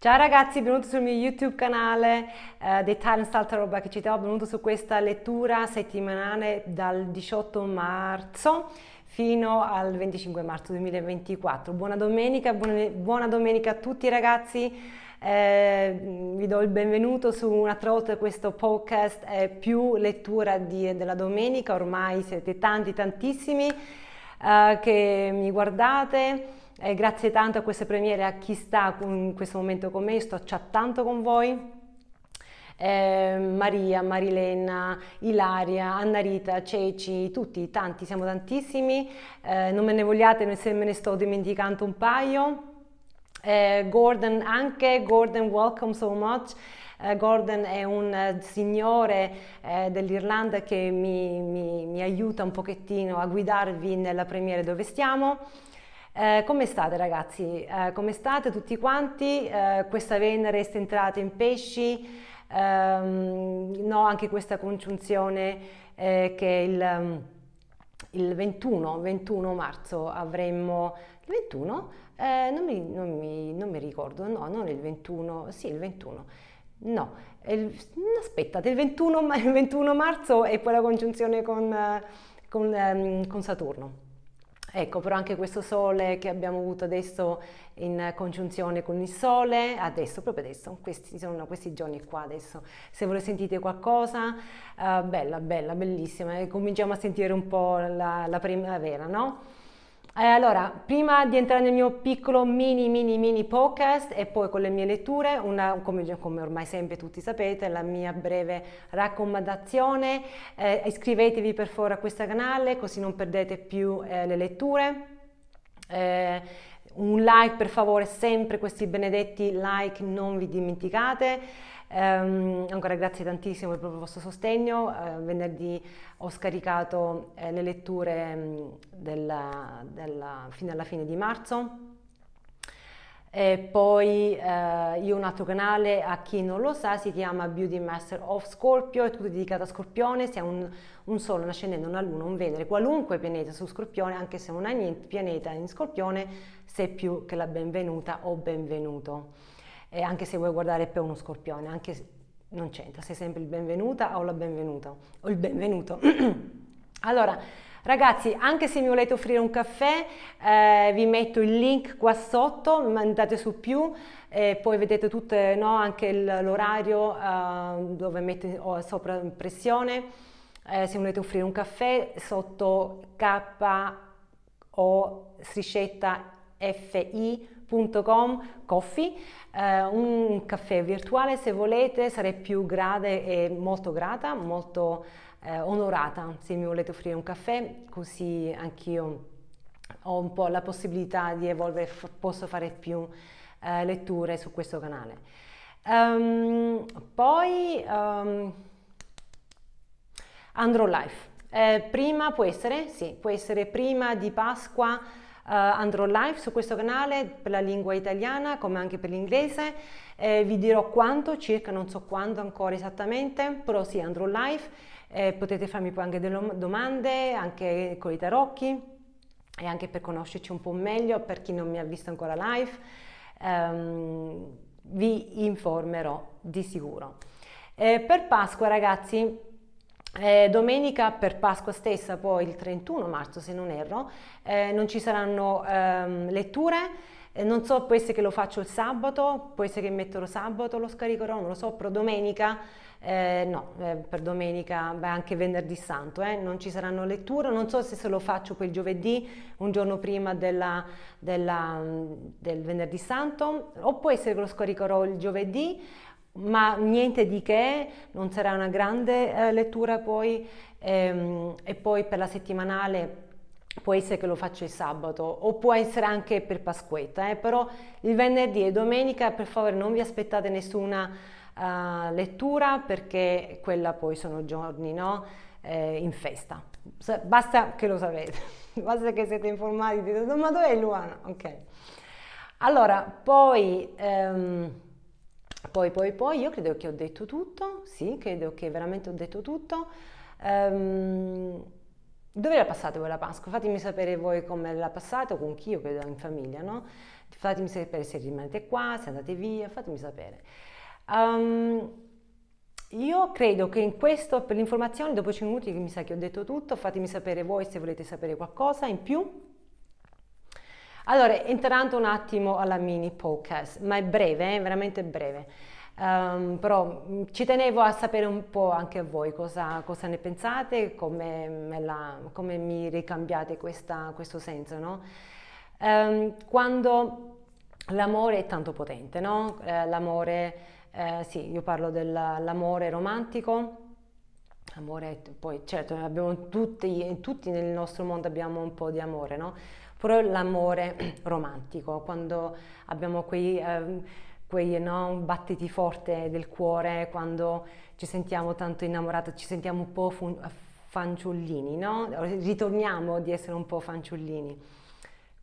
Ciao ragazzi, benvenuti sul mio YouTube canale eh, The Italian Salta Roba che ci citavo, benvenuti su questa lettura settimanale dal 18 marzo fino al 25 marzo 2024. Buona domenica, buone, buona domenica a tutti ragazzi, eh, vi do il benvenuto su una trota questo podcast è più lettura di, della domenica, ormai siete tanti, tantissimi eh, che mi guardate. Eh, grazie tanto a queste premiere, a chi sta in questo momento con me, sto chattando con voi. Eh, Maria, Marilena, Ilaria, Annarita, Ceci, tutti, tanti, siamo tantissimi, eh, non me ne vogliate se me ne sto dimenticando un paio. Eh, Gordon anche, Gordon welcome so much. Eh, Gordon è un eh, signore eh, dell'Irlanda che mi, mi, mi, aiuta un pochettino a guidarvi nella premiere dove stiamo. Eh, come state ragazzi? Eh, come state tutti quanti? Eh, questa Venere è entrata in pesci, ehm, no anche questa congiunzione eh, che il, mm, il 21, 21, marzo avremmo, il 21? Eh, non mi, non, mi, non, mi, ricordo, no, non il 21, sì il 21, no, il, mm, aspettate, il 21, il 21 marzo e poi la congiunzione con, eh, con, ehm, con Saturno. Ecco, però anche questo sole che abbiamo avuto adesso in congiunzione con il sole, adesso, proprio adesso, questi sono questi giorni qua adesso. Se voi sentite qualcosa, uh, bella, bella, bellissima, e cominciamo a sentire un po' la, la primavera, no? Eh, allora, prima di entrare nel mio piccolo mini mini mini podcast e poi con le mie letture, una, come, come, ormai sempre tutti sapete, la mia breve raccomandazione, eh, iscrivetevi per favore a questo canale così non perdete più eh, le letture. Eh, un like per favore, sempre questi benedetti like non vi dimenticate. Um, ancora grazie tantissimo per il vostro sostegno. Uh, venerdì ho scaricato uh, le letture um, della, della, fino alla fine di marzo. E poi eh, io ho un altro canale, a chi non lo sa, si chiama Beauty Master of Scorpio, è tutto dedicato a Scorpione, se è un, un Sole, un Ascendente, una Luna, un Venere, qualunque pianeta su Scorpione, anche se non hai niente pianeta in Scorpione, sei più che la benvenuta o benvenuto eh, anche se vuoi guardare per uno scorpione, anche se non c'entra, sei sempre il benvenuta o la benvenuta, o il benvenuto. allora, Ragazzi, anche se mi volete offrire un caffè, eh, vi metto il link qua sotto, mandate su più, eh, poi vedete tutto, no, anche l'orario eh, dove metto oh, sopra impressione. Eh, se volete offrire un caffè, sotto K o striscetta FI www.coffee.com coffee, eh, un caffè virtuale se volete, sarei più grade e molto grata, molto eh, onorata se mi volete offrire un caffè, così anch'io ho un po' la possibilità di evolvere, posso fare più eh, letture su questo canale. Um, poi um, ehm, andrò live. Eh, prima può essere, sì, può essere prima di Pasqua Uh, andrò live su questo canale per la lingua italiana come anche per l'inglese. Eh, vi dirò quanto, circa non so quando ancora esattamente, però sì, andrò live. Eh, potete farmi poi anche delle domande, anche con i tarocchi e anche per conoscerci un po' meglio per chi non mi ha visto ancora live. Um, vi informerò di sicuro. Eh, per Pasqua ragazzi eh, domenica per Pasqua stessa, poi il 31 marzo se non erro, eh, non ci saranno ehm, letture, eh, non so, può essere che lo faccio il sabato, può essere che metterò sabato, lo scaricherò, non lo so, però domenica, eh, no, eh, per domenica, beh anche venerdì santo, non ci saranno letture, non so se, se lo faccio quel giovedì, un giorno prima della, della, del venerdì santo, o può essere che lo scaricherò il giovedì, ma niente di che, non sarà una grande eh, lettura poi ehm, e poi per la settimanale può essere che lo faccio il sabato o può essere anche per Pasquetta, eh, però il venerdì e domenica per favore non vi aspettate nessuna uh, lettura perché quella poi sono giorni no? eh, in festa. Basta che lo sapete, basta che siete informati, dite ma dov'è Luana? Ok. Allora, poi... Ehm, poi, poi, poi, io credo che ho detto tutto, sì, credo che veramente ho detto tutto. Ehm, dove la passate voi la Pasqua? Fatemi sapere voi come la passate con chi, io credo in famiglia, no? Fatemi sapere se rimanete qua, se andate via, fatemi sapere. Um, io credo che in questo, per l'informazione, dopo 5 minuti che mi sa che ho detto tutto, fatemi sapere voi se volete sapere qualcosa in più. Allora, entrando un attimo alla mini podcast, ma è breve, eh, veramente breve. Um, però mm, ci tenevo a sapere un po' anche voi cosa, cosa ne pensate, come, la, come, mi ricambiate questa, questo senso. No? Um, quando l'amore è tanto potente, no? eh, l'amore, eh, sì, io parlo dell'amore romantico, amore, poi certo, abbiamo tutti, tutti nel nostro mondo abbiamo un po' di amore, no? però l'amore romantico, quando abbiamo quei, eh, quei no, battiti forti del cuore, quando ci sentiamo tanto innamorati, ci sentiamo un po' fun- fanciullini, no? ritorniamo di essere un po' fanciullini.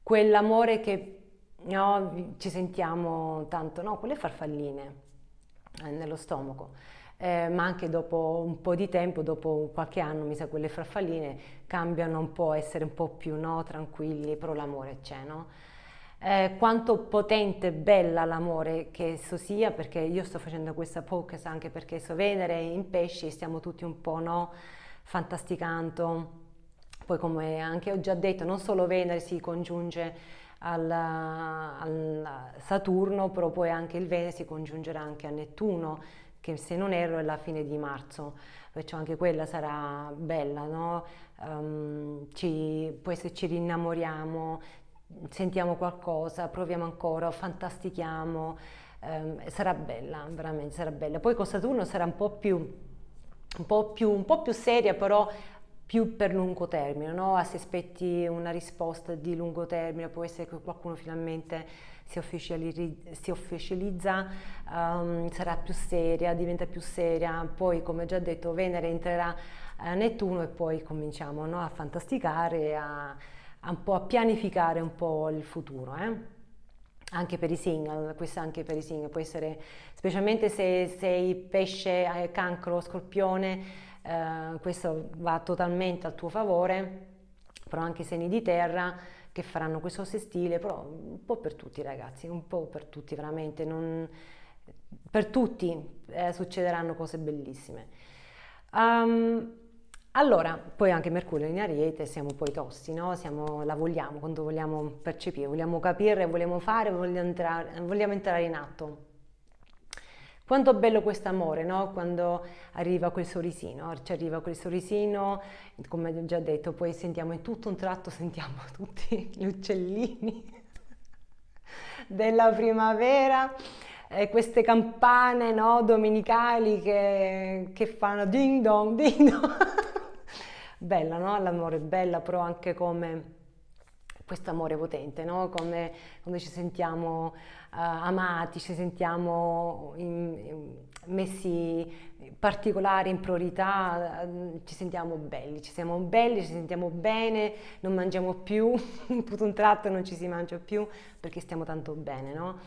Quell'amore che no, ci sentiamo tanto, no? quelle farfalline eh, nello stomaco. Eh, ma anche dopo un po' di tempo, dopo qualche anno, mi sa, quelle farfalline cambiano un po', essere un po' più no, tranquilli, però l'amore c'è, no? Eh, quanto potente e bella l'amore che esso sia, perché io sto facendo questa podcast anche perché so Venere in pesci stiamo tutti un po' no, fantasticando. Poi come anche ho già detto, non solo Venere si congiunge al, al Saturno, però poi anche il Venere si congiungerà anche a Nettuno, che se non erro è la fine di marzo, perciò anche quella sarà bella, no? um, ci, poi se ci rinnamoriamo, sentiamo qualcosa, proviamo ancora, fantastichiamo, um, sarà bella, veramente sarà bella. Poi con Saturno sarà un po' più, un po più, un po più seria, però più per lungo termine, no? Ah, se aspetti una risposta di lungo termine, può essere che qualcuno finalmente si, ufficiali- si ufficializza, um, ehm, sarà più seria, diventa più seria, poi come già detto Venere entrerà eh, Nettuno e poi cominciamo no, a fantasticare, a, a, un po' a pianificare un po' il futuro. Eh? Anche per i single, questo anche per i single, può essere, specialmente se sei pesce, eh, cancro, scorpione, eh, questo va totalmente a tuo favore, però anche segni di terra, che faranno questo sestile, però un po' per tutti ragazzi, un po' per tutti veramente, non... per tutti eh, succederanno cose bellissime. Um, allora, poi anche Mercurio in Ariete, siamo poi tossi, no? Siamo, la vogliamo quando vogliamo percepire, vogliamo capire, vogliamo fare, vogliamo entrare, vogliamo entrare in atto. Quanto bello questo amore, no? Quando arriva quel sorrisino, ci arriva quel sorrisino, come ho già detto, poi sentiamo in tutto un tratto, sentiamo tutti gli uccellini della primavera. E queste campane no, domenicali che, che fanno ding dong, ding dong. bella, no? L'amore è bella, però anche come questo amore potente, no? come quando ci sentiamo uh, amati, ci sentiamo in, in messi particolari in priorità, eh, ci sentiamo belli, ci siamo belli, ci sentiamo bene, non mangiamo più, tutto un tratto non ci si mangia più perché stiamo tanto bene, no?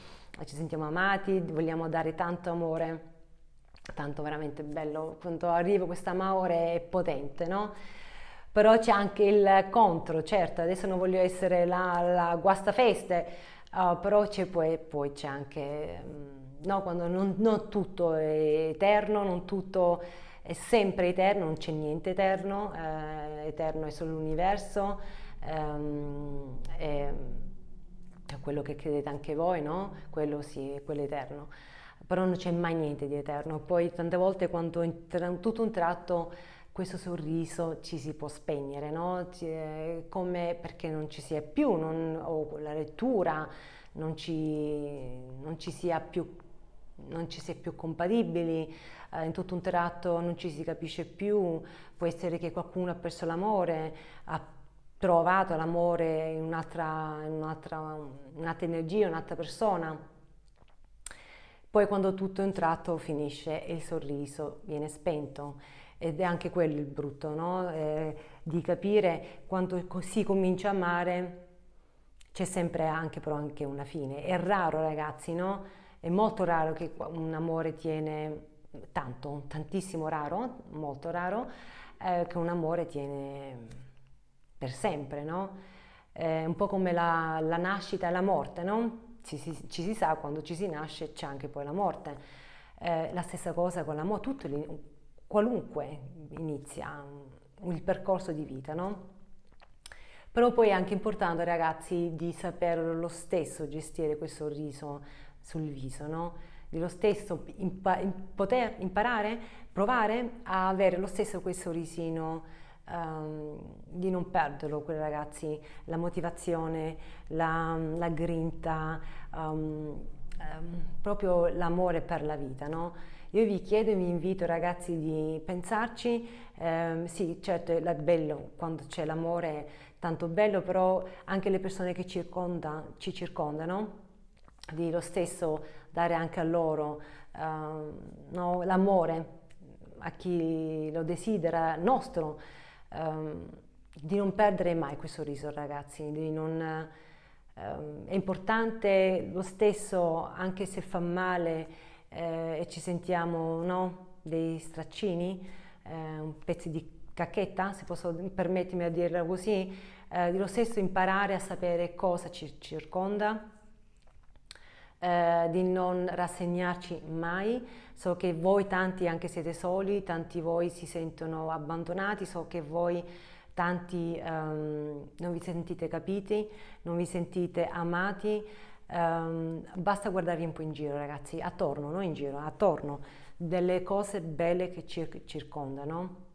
ci sentiamo amati, vogliamo dare tanto amore, tanto veramente bello, quando arriva questo amore è potente, no? però c'è anche il contro, certo, adesso non voglio essere la, la guastafeste, uh, però c'è poi, poi c'è anche, mm, no, quando non, non, tutto è eterno, non tutto è sempre eterno, non c'è niente eterno, eh, eterno è solo l'universo, ehm, è, quello che credete anche voi, no? Quello sì, è quello eterno, però non c'è mai niente di eterno, poi tante volte quando in tutto un tratto questo sorriso ci si può spegnere, no? Eh, come perché non ci sia più, non, o la lettura non ci, non ci sia più non ci si è più compatibili, eh, in tutto un tratto non ci si capisce più, può essere che qualcuno ha perso l'amore, ha trovato l'amore in un'altra, in un'altra, un'altra energia, un'altra persona. Poi quando tutto un tratto finisce e il sorriso viene spento. Ed è anche quello il brutto, no? eh, di capire quando si comincia a amare c'è sempre anche, però anche una fine. È raro ragazzi, no? È molto raro che un amore tiene tanto, tantissimo raro, molto raro, eh, che un amore tiene per sempre, no? Eh, un po' come la, la nascita e la morte, no? Ci si, ci si, sa quando ci si nasce c'è anche poi la morte. Eh, la stessa cosa con l'amore, tutto qualunque inizia il percorso di vita, no? Però poi è anche importante, ragazzi, di sapere lo stesso gestire quel sorriso sul viso, no? Di lo stesso impa- poter imparare, provare a avere lo stesso quel sorrisino, um, ehm, di non perderlo, quel ragazzi, la motivazione, la, la grinta, um, um, proprio l'amore per la vita, no? Io vi chiedo e vi invito ragazzi di pensarci, eh, sì certo è bello quando c'è l'amore, tanto bello, però anche le persone che circonda, ci circondano, di lo stesso dare anche a loro eh, no, l'amore a chi lo desidera nostro, ehm, di non perdere mai questo riso ragazzi, non, ehm, è importante lo stesso anche se fa male eh, e ci sentiamo no, dei straccini, eh, un pezzo di cacchetta, se posso permettermi a dirlo così, eh, di lo stesso imparare a sapere cosa ci circonda, eh, di non rassegnarci mai. So che voi tanti anche siete soli, tanti voi si sentono abbandonati, so che voi tanti ehm, non vi sentite capiti, non vi sentite amati, Um, basta guardarvi un po' in giro, ragazzi, attorno, non in giro, attorno, delle cose belle che ci circondano.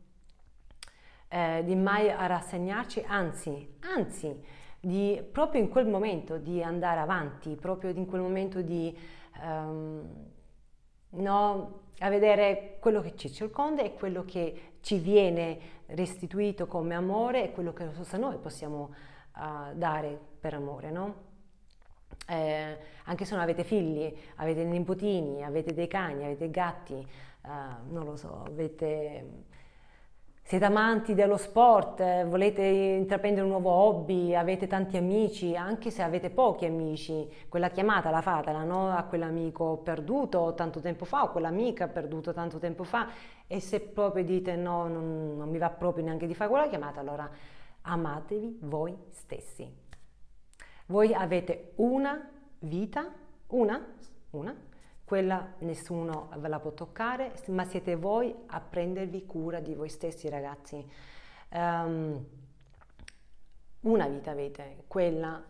Eh, di mai rassegnarci, anzi, anzi, di, proprio in quel momento di andare avanti, proprio in quel momento di um, no, a vedere quello che ci circonda e quello che ci viene restituito come amore e quello che so noi possiamo uh, dare per amore, no? eh, anche se non avete figli, avete nipotini, avete dei cani, avete gatti, eh, non lo so, avete, siete amanti dello sport, eh, volete intraprendere un nuovo hobby, avete tanti amici, anche se avete pochi amici, quella chiamata la fatela no? a quell'amico perduto tanto tempo fa o quell'amica perduta tanto tempo fa e se proprio dite no, non, non mi va proprio neanche di fare quella chiamata, allora amatevi voi stessi voi avete una vita, una, una, quella nessuno ve la può toccare, ma siete voi a prendervi cura di voi stessi ragazzi. Um, una vita avete, quella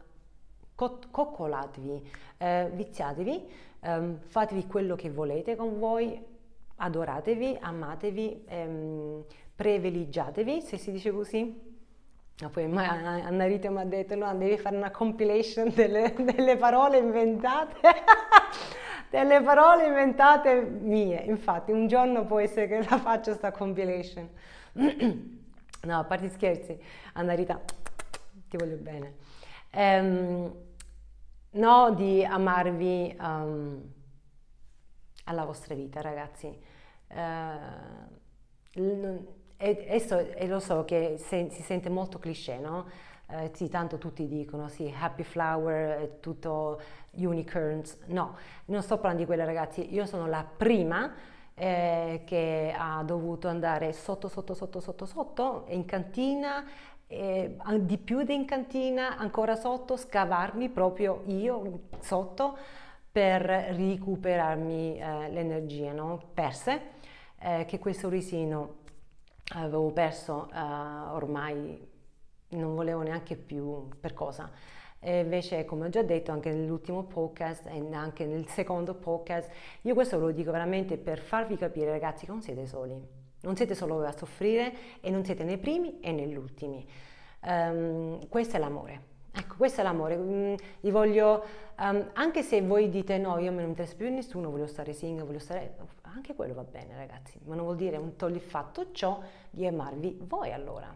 coccolatevi, eh, viziatevi, ehm, fatevi quello che volete con voi, adoratevi, amatevi, ehm, privilegiatevi, se si dice così, No, poi Anna Rita mi ha detto, no, devi fare una compilation delle, delle parole inventate, delle parole inventate mie. Infatti un giorno può essere che la faccio sta compilation. no, a parte scherzi, Anna Rita, ti voglio bene. Um, no, di amarvi um, alla vostra vita, ragazzi. Uh, e, e, so, e lo so che se, si sente molto cliché, no? Eh, sì, tanto tutti dicono sì, happy flower, eh, tutto unicorns. No, non sto parlando di quelle ragazzi, io sono la prima eh, che ha dovuto andare sotto, sotto, sotto, sotto, sotto, in cantina, eh, di più di in cantina, ancora sotto, scavarmi proprio io sotto per recuperarmi eh, le energie no? perse, eh, che quel sorrisino avevo perso eh, ormai, non volevo neanche più per cosa. E invece, come ho già detto anche nell'ultimo podcast e anche nel secondo podcast, io questo ve lo dico veramente per farvi capire, ragazzi, che non siete soli. Non siete solo voi a soffrire e non siete nei primi e negli ultimi. Um, questo è l'amore. Ecco, questo è l'amore. Mm, voglio, um, anche se voi dite no, io non mi interessa più nessuno, voglio stare single, voglio stare... Anche quello va bene, ragazzi, ma non vuol dire un togli fatto ciò di amarvi voi allora.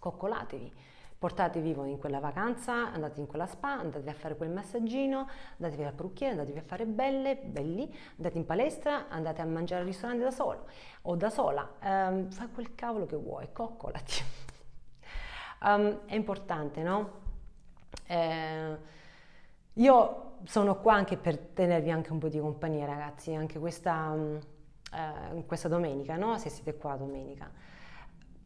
Coccolatevi, portatevi voi in quella vacanza, andate in quella spa, andate a fare quel massaggino, andatevi a parrucchiere, andatevi a fare belle, belli, andate in palestra, andate a mangiare al ristorante da solo o da sola. Um, fai quel cavolo che vuoi, coccolati. um, ehm, è importante, no? Eh, io sono qua anche per tenervi anche un po' di compagnia, ragazzi, anche questa, mm, eh, questa domenica, no? se siete qua domenica.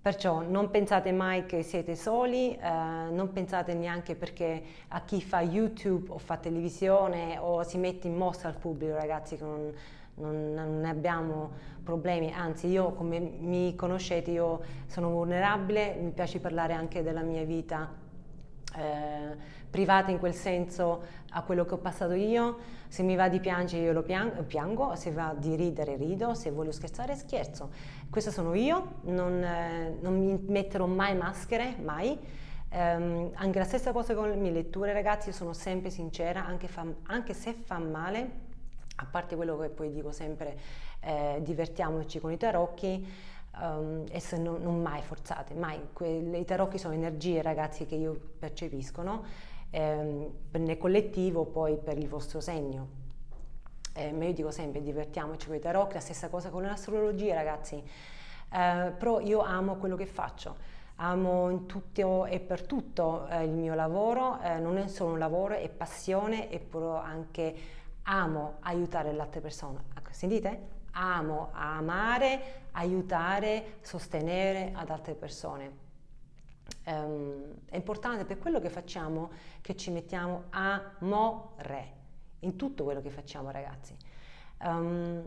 Perciò non pensate mai che siete soli, eh, non pensate neanche perché a chi fa YouTube o fa televisione o si mette in mostra al pubblico, ragazzi, che non, non, non abbiamo problemi, anzi io come mi conoscete, io sono vulnerabile, mi piace parlare anche della mia vita eh, private in quel senso a quello che ho passato io, se mi va di piangere io lo piango, piango, se va di ridere rido, se voglio scherzare scherzo. Questo sono io, non, eh, non mi metterò mai maschere, mai. Eh, anche la stessa cosa con le mie letture ragazzi, io sono sempre sincera, anche, fa, anche se fa male, a parte quello che poi dico sempre, eh, divertiamoci con i tarocchi, um, e non, non, mai forzate, mai. Que- I tarocchi sono energie, ragazzi, che io percepiscono ehm, nel collettivo, poi per il vostro segno. Eh, ma io dico sempre divertiamoci con i tarocchi, la stessa cosa con l'astrologia, ragazzi. Eh, però io amo quello che faccio, amo in tutto e per tutto eh, il mio lavoro, eh, non è solo un lavoro, è passione e però anche amo aiutare le altre persone. Ecco, sentite? amo a amare, aiutare, sostenere ad altre persone. Um, è importante per quello che facciamo che ci mettiamo amore in tutto quello che facciamo ragazzi. Um,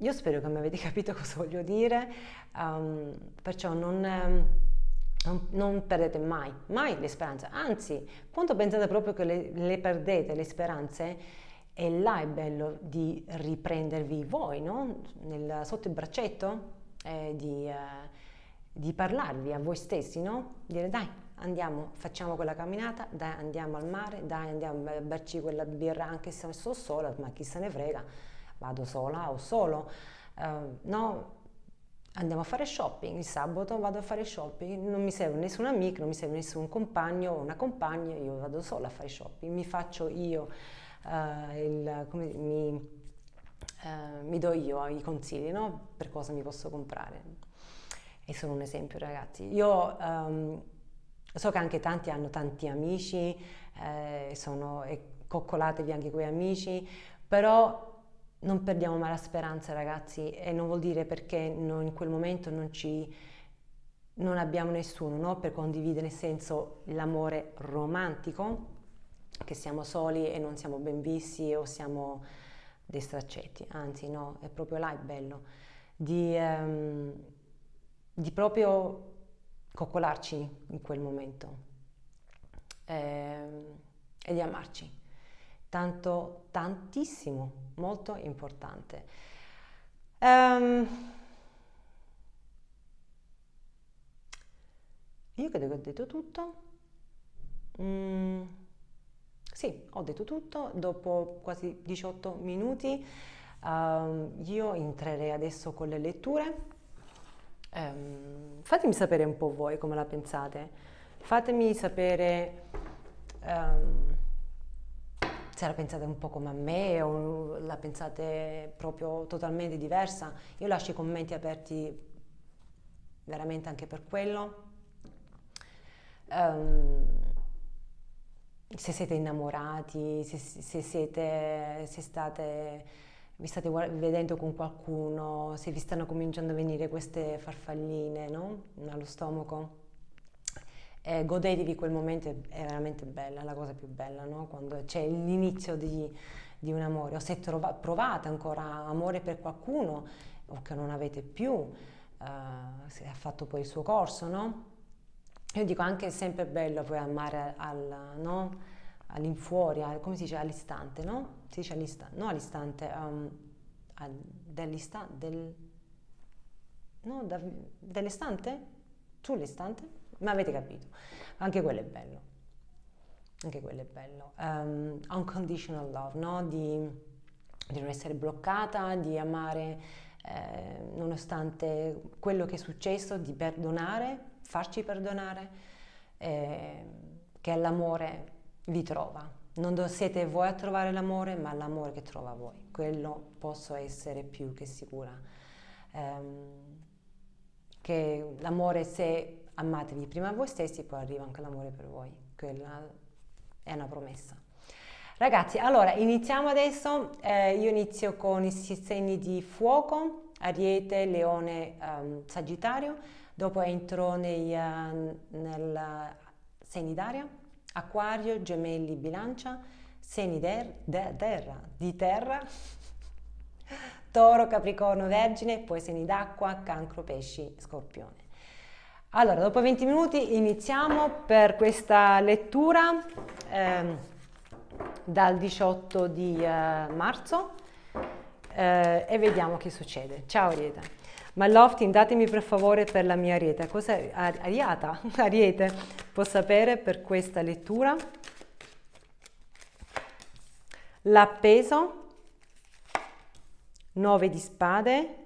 io spero che mi avete capito cosa voglio dire, um, perciò non... Non, non, perdete mai, mai le speranze, anzi, quando pensate proprio che le, le perdete, le speranze, e là è bello di riprendervi voi, no? Nel, sotto il braccetto, eh, di, eh, di, parlarvi a voi stessi, no? Dire dai, andiamo, facciamo quella camminata, dai, andiamo al mare, dai, andiamo a berci quella birra, anche se sono sola, ma chi se ne frega, vado sola o solo. Uh, no, andiamo a fare shopping, il sabato vado a fare shopping, non mi serve nessun amico, non mi serve nessun compagno o una compagna, io vado sola a fare shopping, mi faccio io eh, il, come, mi, eh, mi, do io i consigli no? per cosa mi posso comprare. È solo un esempio ragazzi. Io ehm, so che anche tanti hanno tanti amici, eh, sono, coccolatevi anche quei amici, però non perdiamo mai la speranza ragazzi e non vuol dire perché no, in quel momento non ci non abbiamo nessuno no? per condividere nel senso l'amore romantico che siamo soli e non siamo ben visti o siamo dei straccetti, anzi no, è proprio là il bello, di, ehm, di proprio coccolarci in quel momento ehm, e di amarci. Tanto, tantissimo, molto importante. Um, io credo che ho detto tutto. Mm. Sì, ho detto tutto, dopo quasi 18 minuti uh, io entrerei adesso con le letture. Um, fatemi sapere un po' voi come la pensate, fatemi sapere um, se la pensate un po' come a me o la pensate proprio totalmente diversa. Io lascio i commenti aperti veramente anche per quello. Um, se siete innamorati, se, se, siete, se state, vi state vedendo con qualcuno, se vi stanno cominciando a venire queste farfalline no? allo stomaco. Eh, godetevi quel momento, è veramente bella, la cosa più bella, no? quando c'è l'inizio di, di un amore, o se trova, provate ancora amore per qualcuno o che non avete più, eh, se ha fatto poi il suo corso, no? io dico anche è sempre bello poi amare al, no? all'infuori, al, come si dice, all'istante, no? Si dice all'istante, no all'istante, um, al, dell'istante, del, no, da, dell'istante? Sull'istante? Ma avete capito, anche quello è bello, anche quello è bello. Um, unconditional love, no? Di, di non essere bloccata, di amare eh, nonostante quello che è successo, di perdonare farci perdonare, eh, che l'amore vi trova. Non siete voi a trovare l'amore, ma l'amore che trova voi. Quello posso essere più che sicura. Um, che l'amore, se amatevi prima voi stessi, poi arriva anche l'amore per voi. Quella è una promessa. Ragazzi, allora iniziamo adesso. Eh, io inizio con i segni di fuoco, ariete, leone, um, sagittario dopo entro nei, eh, nel d'aria, Acquario, Gemelli, Bilancia, Senider, de, terra, di terra, Toro, Capricorno, Vergine, poi segni d'acqua, Cancro, Pesci, Scorpione. Allora, dopo 20 minuti iniziamo per questa lettura eh, dal 18 di eh, marzo eh, e vediamo che succede. Ciao Rieta. Ma Loftin, datemi per favore per la mia ariete. Cos'è? Ariata? Ariete, può sapere per questa lettura? L'appeso, 9 di spade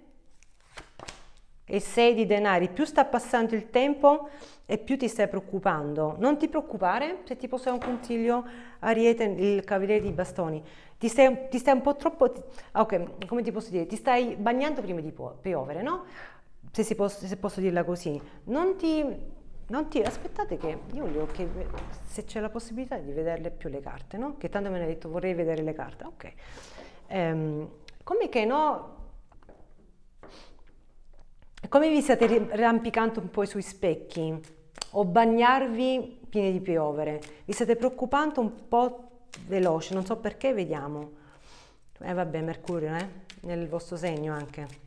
e 6 di denari. Più sta passando il tempo, e più ti stai preoccupando. Non ti preoccupare, se ti posso dare un consiglio, Ariete, il cavaliere di bastoni, ti stai, ti stai un po' troppo, ah, ok, come ti posso dire, ti stai bagnando prima di piovere, no? Se, si posso, se posso dirla così. Non ti, non ti, aspettate che io voglio che se c'è la possibilità di vederle più le carte, no? Che tanto me ne ha detto vorrei vedere le carte, ok. Ehm, come che no, come vi state rampicando un po' sui specchi? o bagnarvi pieni di piovere. Vi state preoccupando un po' veloce, non so perché, vediamo. Eh vabbè, Mercurio, eh? Nel vostro segno anche.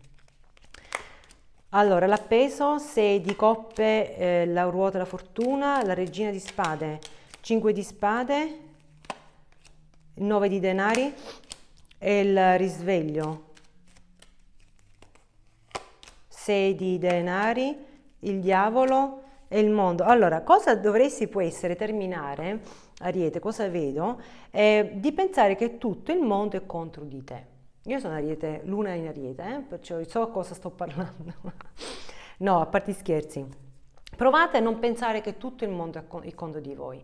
Allora, l'appeso, 6 di coppe, eh, la ruota la fortuna, la regina di spade, 5 di spade, 9 di denari e il risveglio. 6 di denari, il diavolo, e il mondo. Allora, cosa dovresti può essere terminare, Ariete, cosa vedo? Eh, di pensare che tutto il mondo è contro di te. Io sono Ariete, luna in Ariete, eh, perciò so a cosa sto parlando. no, a parte scherzi. Provate a non pensare che tutto il mondo è contro di voi.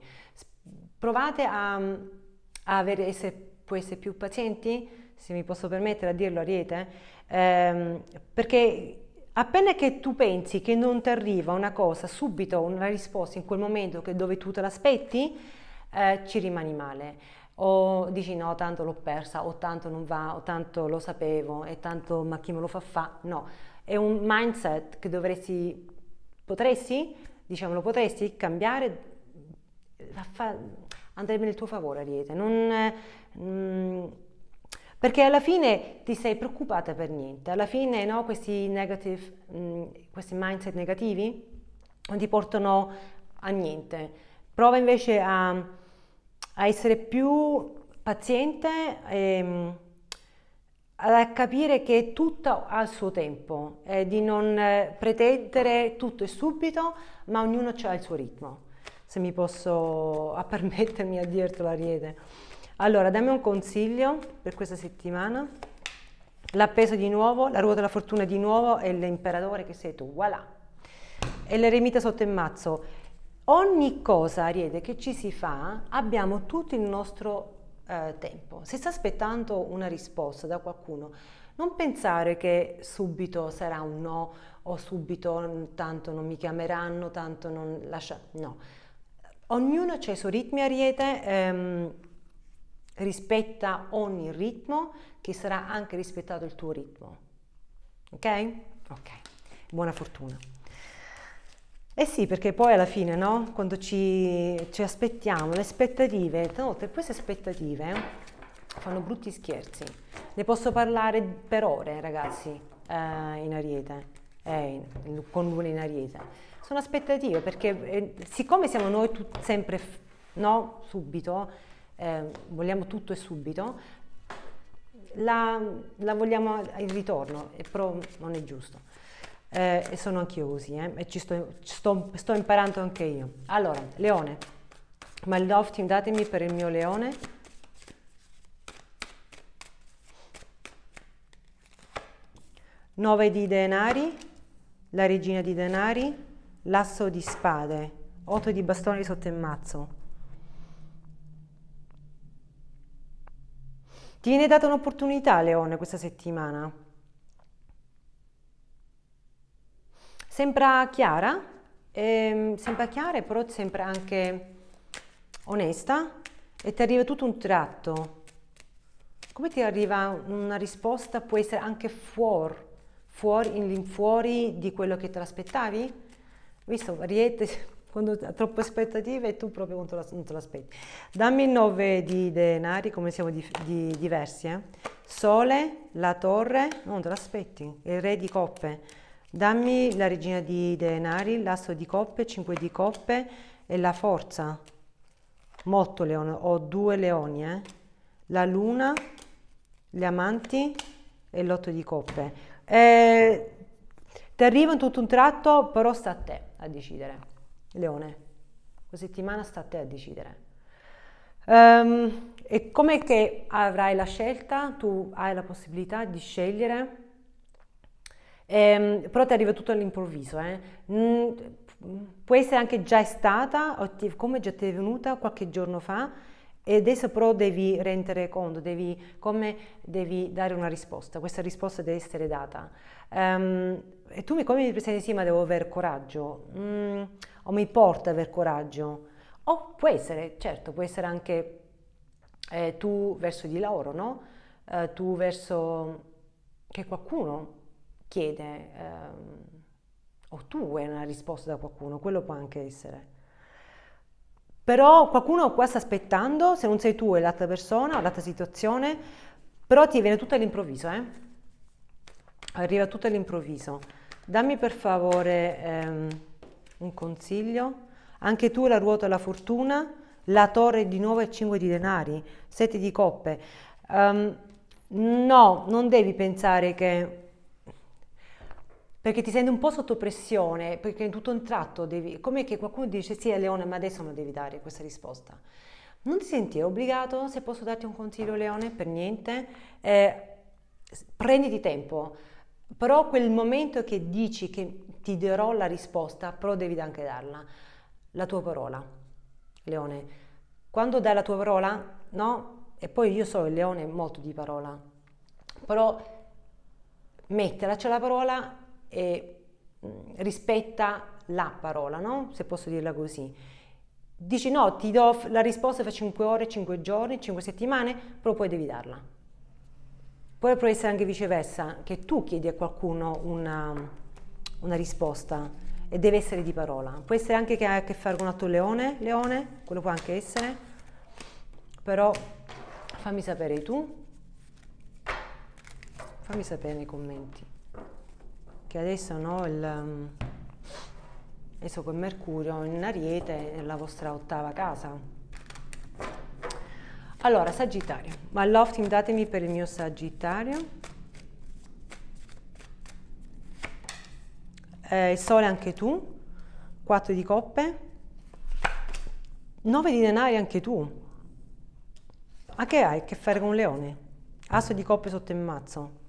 Provate a, a avere, essere, può essere più pazienti, se mi posso permettere a dirlo Ariete, ehm, perché Appena che tu pensi che non ti arriva una cosa, subito una risposta in quel momento che, dove tu te l'aspetti, eh, ci rimani male. O dici no, tanto l'ho persa, o tanto non va, o tanto lo sapevo, e tanto ma chi me lo fa fa? No, è un mindset che dovresti, potresti, diciamolo, potresti cambiare, eh, andrebbe nel tuo favore, Ariete. Non, mm, perché alla fine ti sei preoccupata per niente, alla fine no, questi, negative, questi mindset negativi non ti portano a niente. Prova invece a, a essere più paziente, e, ehm, a capire che tutto ha il suo tempo, eh, di non eh, pretendere tutto e subito, ma ognuno ha il suo ritmo, se mi posso permettermi a dirtelo a riete. Allora, dammi un consiglio per questa settimana. L'appeso di nuovo, la ruota della fortuna di nuovo e l'imperatore che sei tu, voilà. E l'eremita sotto il mazzo. Ogni cosa, Ariete, che ci si fa, abbiamo tutto il nostro eh, tempo. Se sta aspettando una risposta da qualcuno, non pensare che subito sarà un no o subito tanto non mi chiameranno, tanto non lascia... No, ognuno ha i suoi ritmi, Ariete. Ehm, rispetta ogni ritmo che sarà anche rispettato il tuo ritmo. Ok? Ok, buona fortuna. Eh sì, perché poi alla fine, no? Quando ci, ci aspettiamo, le aspettative, notte queste aspettative fanno brutti scherzi. Ne posso parlare per ore, ragazzi, eh, in ariete, eh, in, con luna in ariete. Sono aspettative, perché eh, siccome siamo noi tu, sempre, no? Subito, eh, vogliamo tutto e subito, la, la vogliamo in ritorno, però non è giusto. Eh, e sono anch'io così, eh, e ci sto, sto, sto, imparando anche io. Allora, leone, ma il love team datemi per il mio leone. Nove di denari, la regina di denari, l'asso di spade, otto di bastoni sotto il mazzo, Ti viene data un'opportunità, Leone, questa settimana? Sembra chiara, ehm, sembra chiara, però sembra anche onesta e ti arriva tutto un tratto. Come ti arriva una risposta? Può essere anche fuori, fuori, in fuori di quello che te l'aspettavi? Visto, variete, quando ha troppe aspettative tu proprio non te, la, non te l'aspetti. Dammi il 9 di denari, come siamo di, di, diversi, eh? Sole, la torre, non te l'aspetti, il re di coppe. Dammi la regina di denari, l'asso di coppe, 5 di coppe e la forza. Molto leone, ho due leoni, eh? La luna, gli amanti e l'otto di coppe. Eh, ti arriva in tutto un tratto, però sta a te a decidere. Leone, questa settimana sta a te a decidere. Um, e come che avrai la scelta, tu hai la possibilità di scegliere, um, però ti arriva tutto all'improvviso. Eh? Mm, può essere anche già stata, o ti, come già ti è venuta qualche giorno fa, e adesso però devi rendere conto, devi, come devi dare una risposta, questa risposta deve essere data. Um, e tu mi, come mi presenti, sì, ma devo avere coraggio. Mm, o mi porta ad aver coraggio. O può essere, certo, può essere anche eh, tu verso di loro, no? Eh, tu verso che qualcuno chiede ehm, o tu vuoi una risposta da qualcuno, quello può anche essere. Però qualcuno qua sta aspettando, se non sei tu è l'altra persona, l'altra situazione, però ti viene tutto all'improvviso, eh? Arriva tutto all'improvviso. Dammi per favore... Ehm, un consiglio? Anche tu la ruota della fortuna, la torre di nuovo e 5 di denari, 7 di coppe. Um, no, non devi pensare che... Perché ti senti un po' sotto pressione, perché tutto un tratto devi... Come che qualcuno dice, sì è Leone, ma adesso non devi dare questa risposta. Non ti senti obbligato, se posso darti un consiglio Leone, per niente. Eh, prenditi tempo, però quel momento che dici che ti darò la risposta, però devi anche darla. La tua parola, leone. Quando dai la tua parola, no? E poi io so il leone è molto di parola, però mettelaci la parola e mm, rispetta la parola, no? Se posso dirla così. Dici no, ti do la risposta fra 5 ore, 5 giorni, 5 settimane, però poi devi darla. Poi può essere anche viceversa, che tu chiedi a qualcuno una, una risposta e deve essere di parola. Può essere anche che ha a che fare con un altro leone, leone, quello può anche essere, però fammi sapere tu, fammi sapere nei commenti, che adesso no, il, mm, adesso con Mercurio in Ariete nella vostra ottava casa. Allora, Sagittario, ma lofting datemi per il mio Sagittario. eh, il sole anche tu, 4 di coppe, 9 di denari anche tu. Ma che hai? a Che fare con un leone? Asso di coppe sotto il mazzo.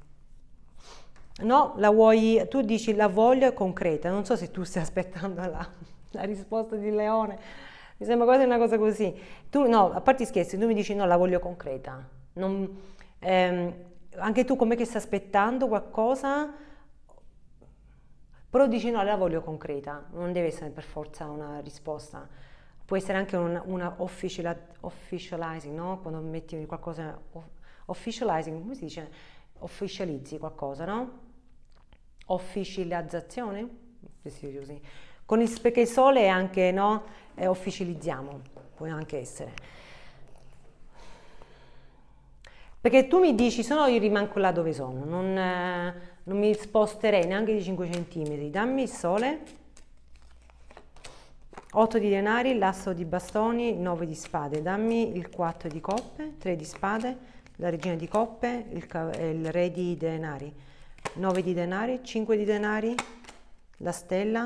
No, la vuoi, tu dici la voglio concreta, non so se tu stai aspettando la, la risposta di leone, mi sembra quasi una cosa così. Tu, no, a parte scherzi, tu mi dici no, la voglio concreta. Non, ehm, anche tu com'è che stai aspettando qualcosa però dici no, la voglio concreta, non deve essere per forza una risposta. Può essere anche una, una official, officializing, no? Quando metti qualcosa, officializing, come si dice? Officializzi qualcosa, no? Officializzazione? così. Con il, perché il sole è anche, no? Eh, officializziamo, può anche essere. Perché tu mi dici, se no io rimango là dove sono, non... Eh, non mi sposterei neanche di 5 cm. Dammi il sole. 8 di denari, l'asso di bastoni, 9 di spade. Dammi il 4 di coppe, 3 di spade, la regina di coppe, il, il re di denari. 9 di denari, 5 di denari, la stella,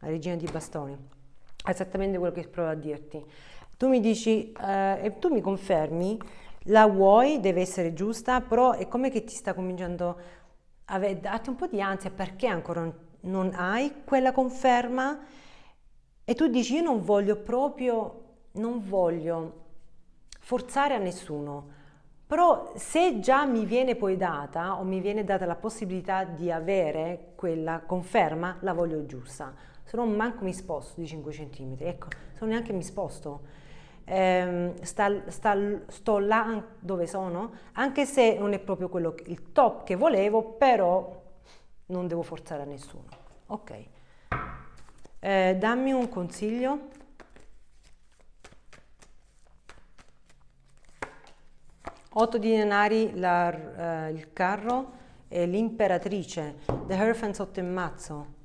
la regina di bastoni. Esattamente quello che provo a dirti. Tu mi dici eh, e tu mi confermi la vuoi, deve essere giusta, però è come che ti sta cominciando a darti un po' di ansia perché ancora non hai quella conferma e tu dici io non voglio proprio, non voglio forzare a nessuno, però se già mi viene poi data o mi viene data la possibilità di avere quella conferma, la voglio giusta, se no manco mi sposto di 5 cm, ecco, se non neanche mi sposto ehm, sta, sta, sto là dove sono, anche se non è proprio quello, il top che volevo, però non devo forzare a nessuno. Ok, eh, dammi un consiglio. Otto denari la, uh, il carro e l'imperatrice, The Herfans sotto il mazzo.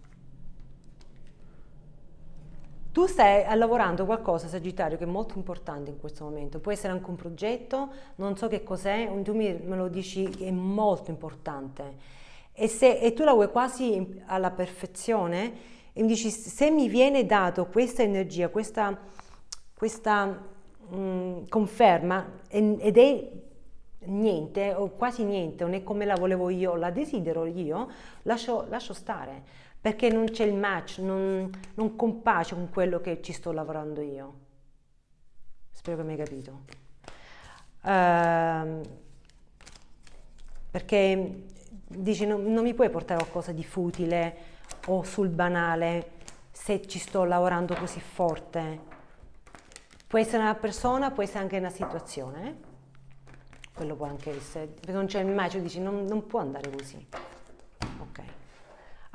Tu stai lavorando qualcosa, Sagittario, che è molto importante in questo momento. Può essere anche un progetto, non so che cos'è, tu me lo dici che è molto importante. E, se, e tu la vuoi quasi alla perfezione e mi dici se mi viene dato questa energia, questa, questa mh, mm, conferma ed è niente o quasi niente, non è come la volevo io, la desidero io, lascio, lascio stare perché non c'è il match, non, non compace con quello che ci sto lavorando io. Spero che mi hai capito. Uh, perché dici non, non mi puoi portare qualcosa di futile o sul banale se ci sto lavorando così forte. Può essere una persona, può essere anche una situazione. Quello può anche essere, perché non c'è il match, dici non, non può andare così.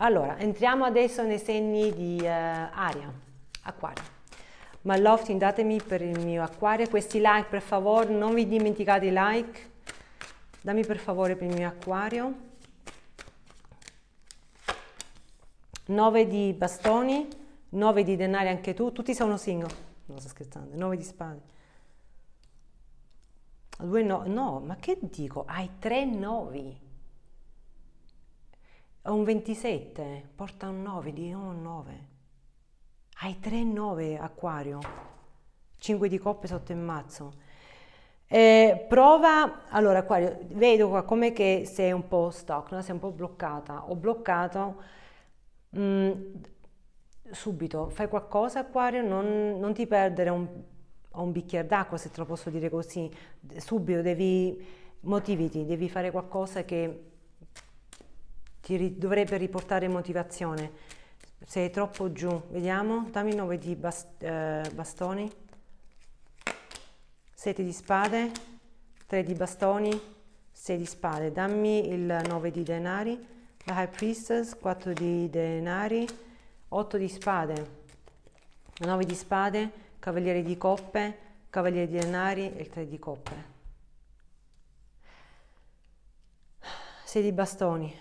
Allora, entriamo adesso nei segni di uh, aria, acquario. Ma Lofting, datemi per il mio acquario questi like, per favore, non vi dimenticate i like. Dammi per favore per il mio acquario. 9 di bastoni, 9 di denari anche tu, tutti sono single. Non sto scherzando, 9 di spade. 2 no, no, ma che dico? Hai 3 novi. Ho un 27, porta un 9, di un 9. Hai 3-9 acquario, 5 di coppe sotto il mazzo. Eh, prova, allora Acquario, vedo qua come che sei un po' stock, no? sei un po' bloccata Ho bloccato. Mh, mm, subito, fai qualcosa Acquario, non, non ti perdere un, un bicchiere d'acqua se te lo posso dire così, subito devi motiviti, devi fare qualcosa che ti ri dovrebbe riportare motivazione. Sei troppo giù, vediamo, dammi 9 di bast eh, bastoni, 7 di spade, 3 di bastoni, 6 di spade, dammi il 9 di denari, la High Priestess, 4 di denari, 8 di spade, 9 di spade, cavaliere di coppe, cavaliere di denari e il 3 di coppe. 6 di bastoni,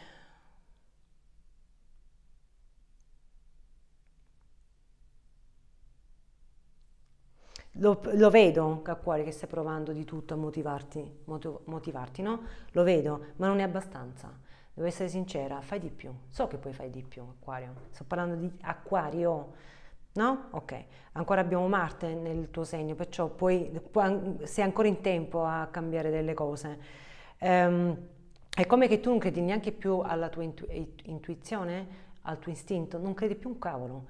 lo, lo, vedo a che stai provando di tutto a motivarti, motivarti, no? Lo vedo, ma non è abbastanza. Devo essere sincera, fai di più. So che poi fai di più, Acquario. Sto parlando di Acquario, no? Ok. Ancora abbiamo Marte nel tuo segno, perciò puoi, puoi, sei ancora in tempo a cambiare delle cose. Um, è come che tu non credi neanche più alla tua intu- intuizione, al tuo istinto, non credi più un cavolo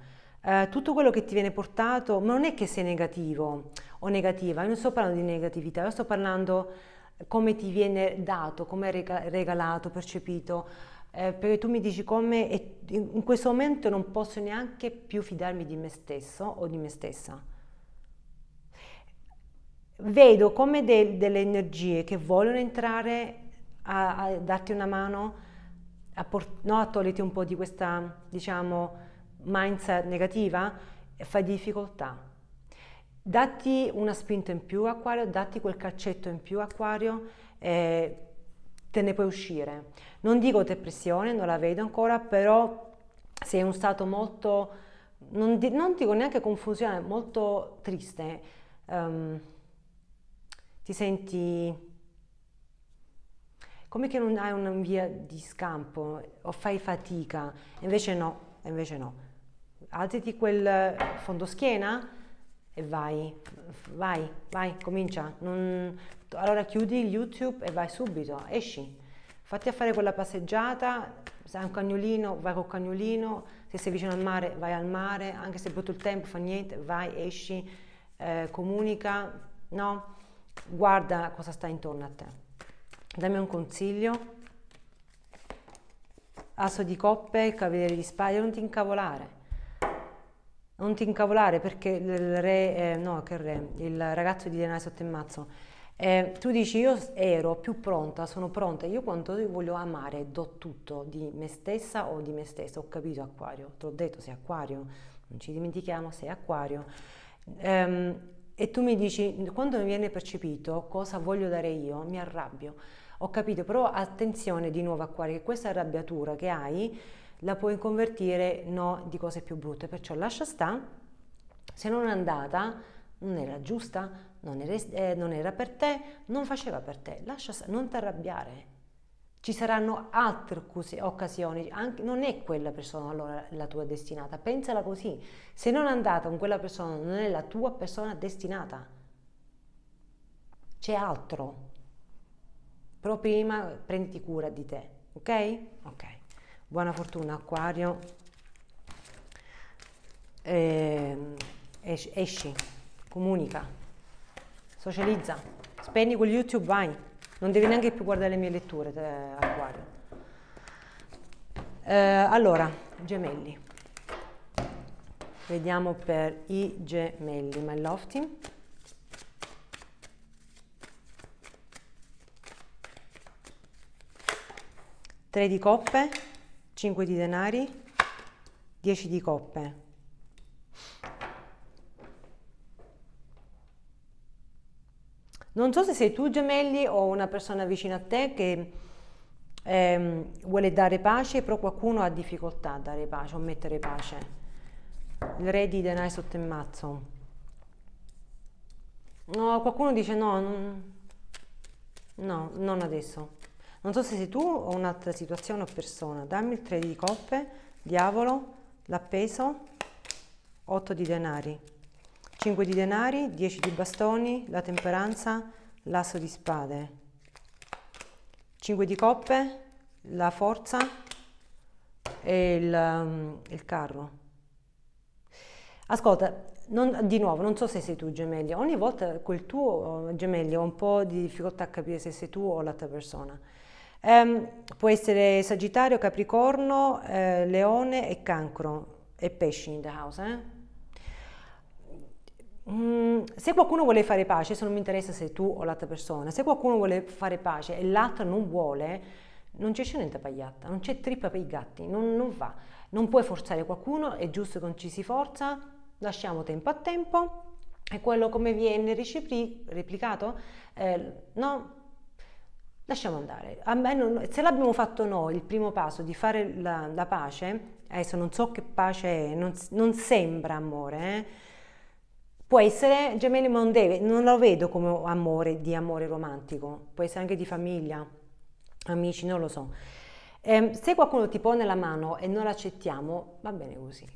eh, tutto quello che ti viene portato, ma non è che sei negativo o negativa, io non sto parlando di negatività, io sto parlando eh, come ti viene dato, come è regalato, percepito, eh, perché tu mi dici come e in questo momento non posso neanche più fidarmi di me stesso o di me stessa. Vedo come de- delle energie che vogliono entrare a, a darti una mano, a, port- no, a toglierti un po' di questa, diciamo, mindset negativa fai difficoltà. Datti una spinta in più, Acquario, datti quel calcetto in più, Acquario, e te ne puoi uscire. Non dico depressione, non la vedo ancora, però sei in un stato molto, non, di, non dico neanche confusione, molto triste. Um, ti senti come che non hai una via di scampo o fai fatica, invece no, invece no alzati quel fondo schiena e vai, vai, vai, comincia. Non... Allora chiudi YouTube e vai subito, esci. Fatti a fare quella passeggiata, se hai un cagnolino, vai col cagnolino, se sei vicino al mare, vai al mare, anche se è brutto il tempo, fa niente, vai, esci, eh, comunica, no? Guarda cosa sta intorno a te. Dammi un consiglio. Asso di coppe, cavaliere di spade, non ti incavolare non ti incavolare perché il re, eh, no, che re, il ragazzo di Denai sotto il mazzo, eh, tu dici io ero più pronta, sono pronta, io quanto voglio amare do tutto di me stessa o di me stessa, ho capito Acquario, te l'ho detto sei Acquario, non ci dimentichiamo sei Acquario. Ehm, e tu mi dici quando mi viene percepito cosa voglio dare io, mi arrabbio. Ho capito, però attenzione di nuovo Acquario, che questa arrabbiatura che hai la puoi convertire no di cose più brutte, perciò lascia sta, se non è andata, non era giusta, non era, eh, non era per te, non faceva per te, lascia sta, non ti arrabbiare. Ci saranno altre occasioni, anche, non è quella persona allora la tua destinata, pensala così, se non è andata con quella persona non è la tua persona destinata, c'è altro, però prima prenditi cura di te, ok? Ok. Buona fortuna Acquario. Eh, esci, comunica, socializza, spegni quel YouTube, vai. Non devi neanche più guardare le mie letture, te, Acquario. Eh, allora, gemelli. Vediamo per i gemelli, my lofty Tre di coppe. 5 di denari, 10 di coppe. Non so se sei tu gemelli o una persona vicina a te che eh, vuole dare pace, però qualcuno ha difficoltà a dare pace o mettere pace. Il re di denari sotto il mazzo. No, qualcuno dice no, non, no, non adesso. Non so se sei tu o un'altra situazione o persona. Dammi il 3 di coppe, diavolo, l'appeso, 8 di denari, 5 di denari, 10 di bastoni, la temperanza, l'asso di spade. 5 di coppe, la forza e il, um, il carro. Ascolta, non, di nuovo, non so se sei tu gemelli, ogni volta quel tuo uh, gemelli ho un po' di difficoltà a capire se sei tu o l'altra persona. Um, può essere Sagittario, Capricorno, eh, Leone e Cancro e pesci in the house. Eh? Mm, se qualcuno vuole fare pace, se non mi interessa se tu o l'altra persona, se qualcuno vuole fare pace e l'altro non vuole, non c'è niente pagliata, non c'è trippa per i gatti, non, non, va. Non puoi forzare qualcuno, è giusto che non ci si forza, lasciamo tempo a tempo e quello come viene replicato, eh, no, lasciamo andare. Non, se l'abbiamo fatto noi, il primo passo di fare la, la pace, eh, adesso non so che pace è, non, non sembra amore, eh? può essere gemelli ma non deve, non lo vedo come amore, di amore romantico, può essere anche di famiglia, amici, non lo so. Eh, se qualcuno ti pone la mano e non l'accettiamo, va bene così.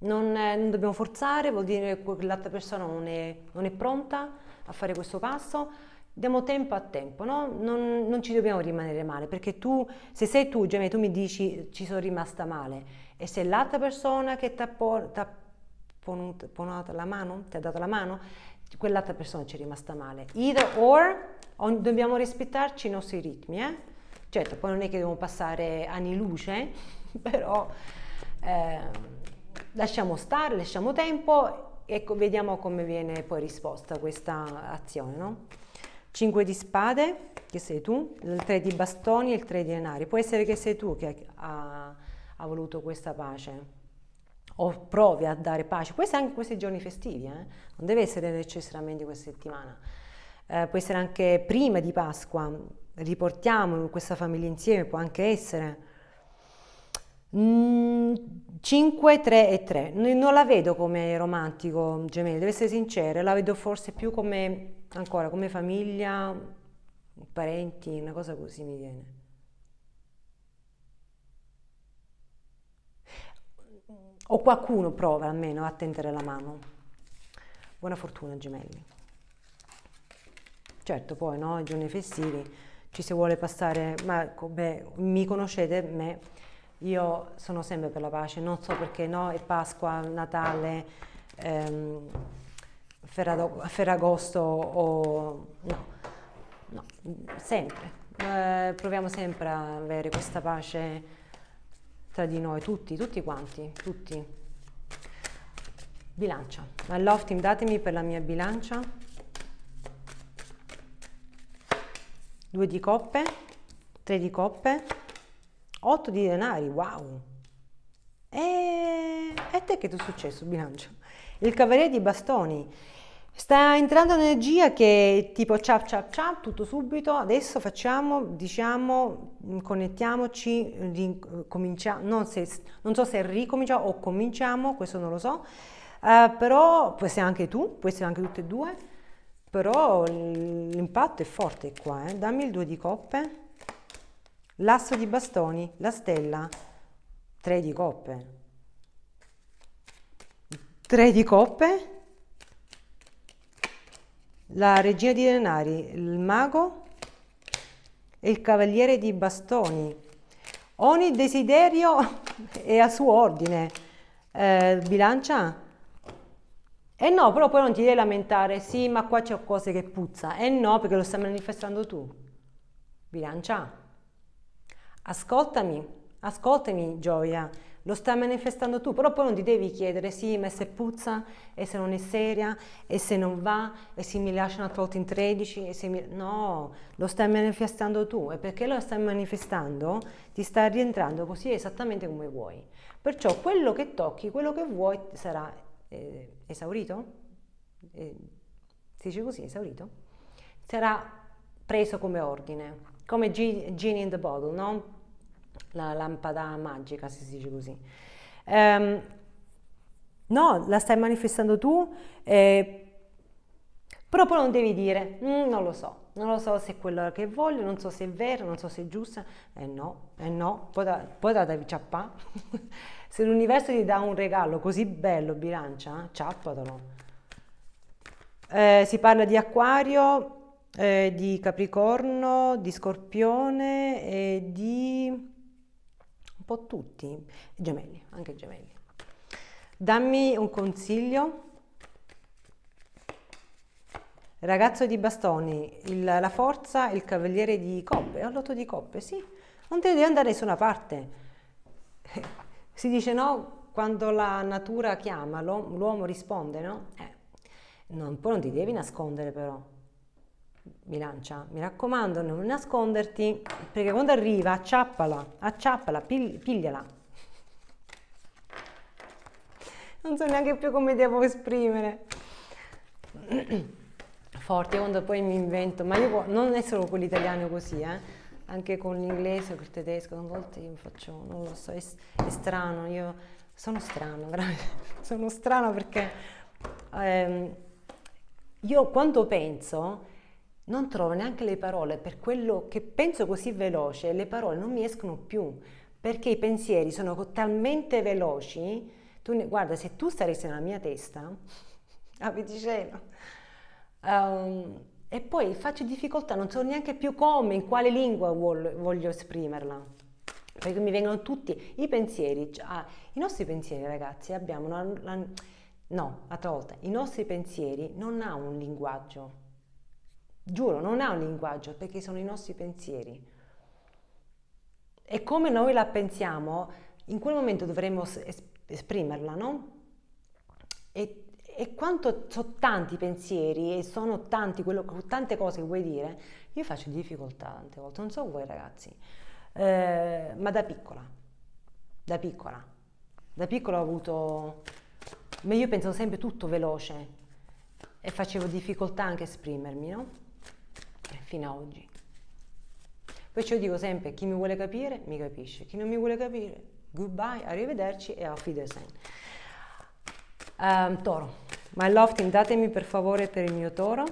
Non, eh, non dobbiamo forzare, vuol dire che l'altra persona non è, non è pronta a fare questo passo, diamo tempo a tempo, no? non, non, ci dobbiamo rimanere male, perché tu, se sei tu, Gemma, tu mi dici ci sono rimasta male, e se l'altra persona che ti ha ponato la mano, ti ha dato la mano, quell'altra persona ci è rimasta male. Either or, on, dobbiamo rispettarci i nostri ritmi, eh? Certo, poi non è che dobbiamo passare anni luce, però eh, lasciamo stare, lasciamo tempo, ecco, vediamo come viene poi risposta questa azione, no? 5 di spade, che sei tu, il 3 di bastoni e il 3 di denari. Può essere che sei tu che ha, ha voluto questa pace o provi a dare pace. Può essere anche questi giorni festivi, eh? non deve essere necessariamente questa settimana. Eh, può essere anche prima di Pasqua, riportiamo questa famiglia insieme, può anche essere. 5, mm, 3 e 3. Non la vedo come romantico, gemelli, devo essere sincera, la vedo forse più come ancora come famiglia, parenti, una cosa così mi viene. O qualcuno prova almeno a tendere la mano. Buona fortuna, gemelli. Certo, poi no, i giorni festivi ci si vuole passare, ma come mi conoscete me, io sono sempre per la pace, non so perché no, è Pasqua, Natale, ehm, Ferragosto o no, no, sempre. Eh, proviamo sempre a avere questa pace tra di noi, tutti, tutti quanti, tutti. Bilancia. All'oftim datemi per la mia bilancia. Due di coppe, tre di coppe, otto di denari, wow! E, e te che ti è successo, bilancio? Il cavaliere di bastoni Sta entrando un'energia che tipo ciao ciao ciao, tutto subito, adesso facciamo, diciamo, mm, connettiamoci, ricominciamo, non, se, non so se ricominciamo o cominciamo, questo non lo so, uh, però può essere anche tu, può essere anche tutte e due, però l'impatto è forte qua, eh. dammi il due di coppe, l'asso di bastoni, la stella, tre di coppe, tre di coppe, la regina di denari, il mago e il cavaliere di bastoni. Ogni desiderio è a suo ordine. Eh, bilancia? E eh no, però poi non ti devi lamentare, sì, ma qua c'è cose che puzza. E eh no, perché lo stai manifestando tu. Bilancia? Ascoltami, ascoltami, gioia lo stai manifestando tu, però poi non ti devi chiedere sì, ma se puzza e se non è seria e se non va e se mi lascia una volta in 13 e se mi... No, lo stai manifestando tu e perché lo stai manifestando ti sta rientrando così esattamente come vuoi. Perciò quello che tocchi, quello che vuoi sarà eh, esaurito? Eh, si dice così, esaurito? Sarà preso come ordine, come genie in the bottle, no? la lampada magica, si dice così. Um, no, la stai manifestando tu, eh, però non devi dire, mm, non lo so, non lo so se è quello che voglio, non so se è vero, non so se è giusto, eh no, eh no, poi, da, poi da devi ciappà. se l'universo ti dà un regalo così bello, bilancia, eh, ciappatelo. Eh, si parla di acquario, eh, di capricorno, di scorpione e di un po' tutti, gemelli, anche gemelli. Dammi un consiglio. Ragazzo di bastoni, il, la forza, il cavaliere di coppe, ho lotto di coppe, sì, non te devi andare da nessuna parte. Si dice no quando la natura chiama, l'uomo risponde, no? Eh, non, poi non ti devi nascondere però bilancia, mi raccomando, non nasconderti, perché quando arriva acciappala, acciappala, pigliala. Non so neanche più come devo esprimere. Forte quando poi mi invento, ma io non è solo con l'italiano così, eh? anche con l'inglese, con il tedesco, a volte io faccio, non lo so, è, è strano, io sono strano, veramente, sono strano perché ehm, io quando penso non trovo neanche le parole per quello che penso così veloce, le parole non mi escono più perché i pensieri sono talmente veloci. Tu, guarda, se tu staresti nella mia testa, avvicino. Um, ehm, e poi faccio difficoltà, non so neanche più come, in quale lingua vol, voglio esprimerla. Perché mi vengono tutti i pensieri. Ah, I nostri pensieri, ragazzi, abbiamo una, una, no, altra volta, i nostri pensieri non hanno un linguaggio Giuro, non ha un linguaggio perché sono i nostri pensieri. E come noi la pensiamo, in quel momento dovremmo esprimerla, no? E, e quanto sono tanti pensieri e sono tanti quello, tante cose che vuoi dire, io faccio difficoltà tante volte, non so voi ragazzi, eh, ma da piccola, da piccola, da piccola ho avuto, ma io pensavo sempre tutto veloce e facevo difficoltà anche a esprimermi, no? fino a oggi. Perciò dico sempre, chi mi vuole capire, mi capisce. Chi non mi vuole capire, goodbye, arrivederci e auf Wiedersehen. Um, toro. My love team, datemi per favore per il mio toro.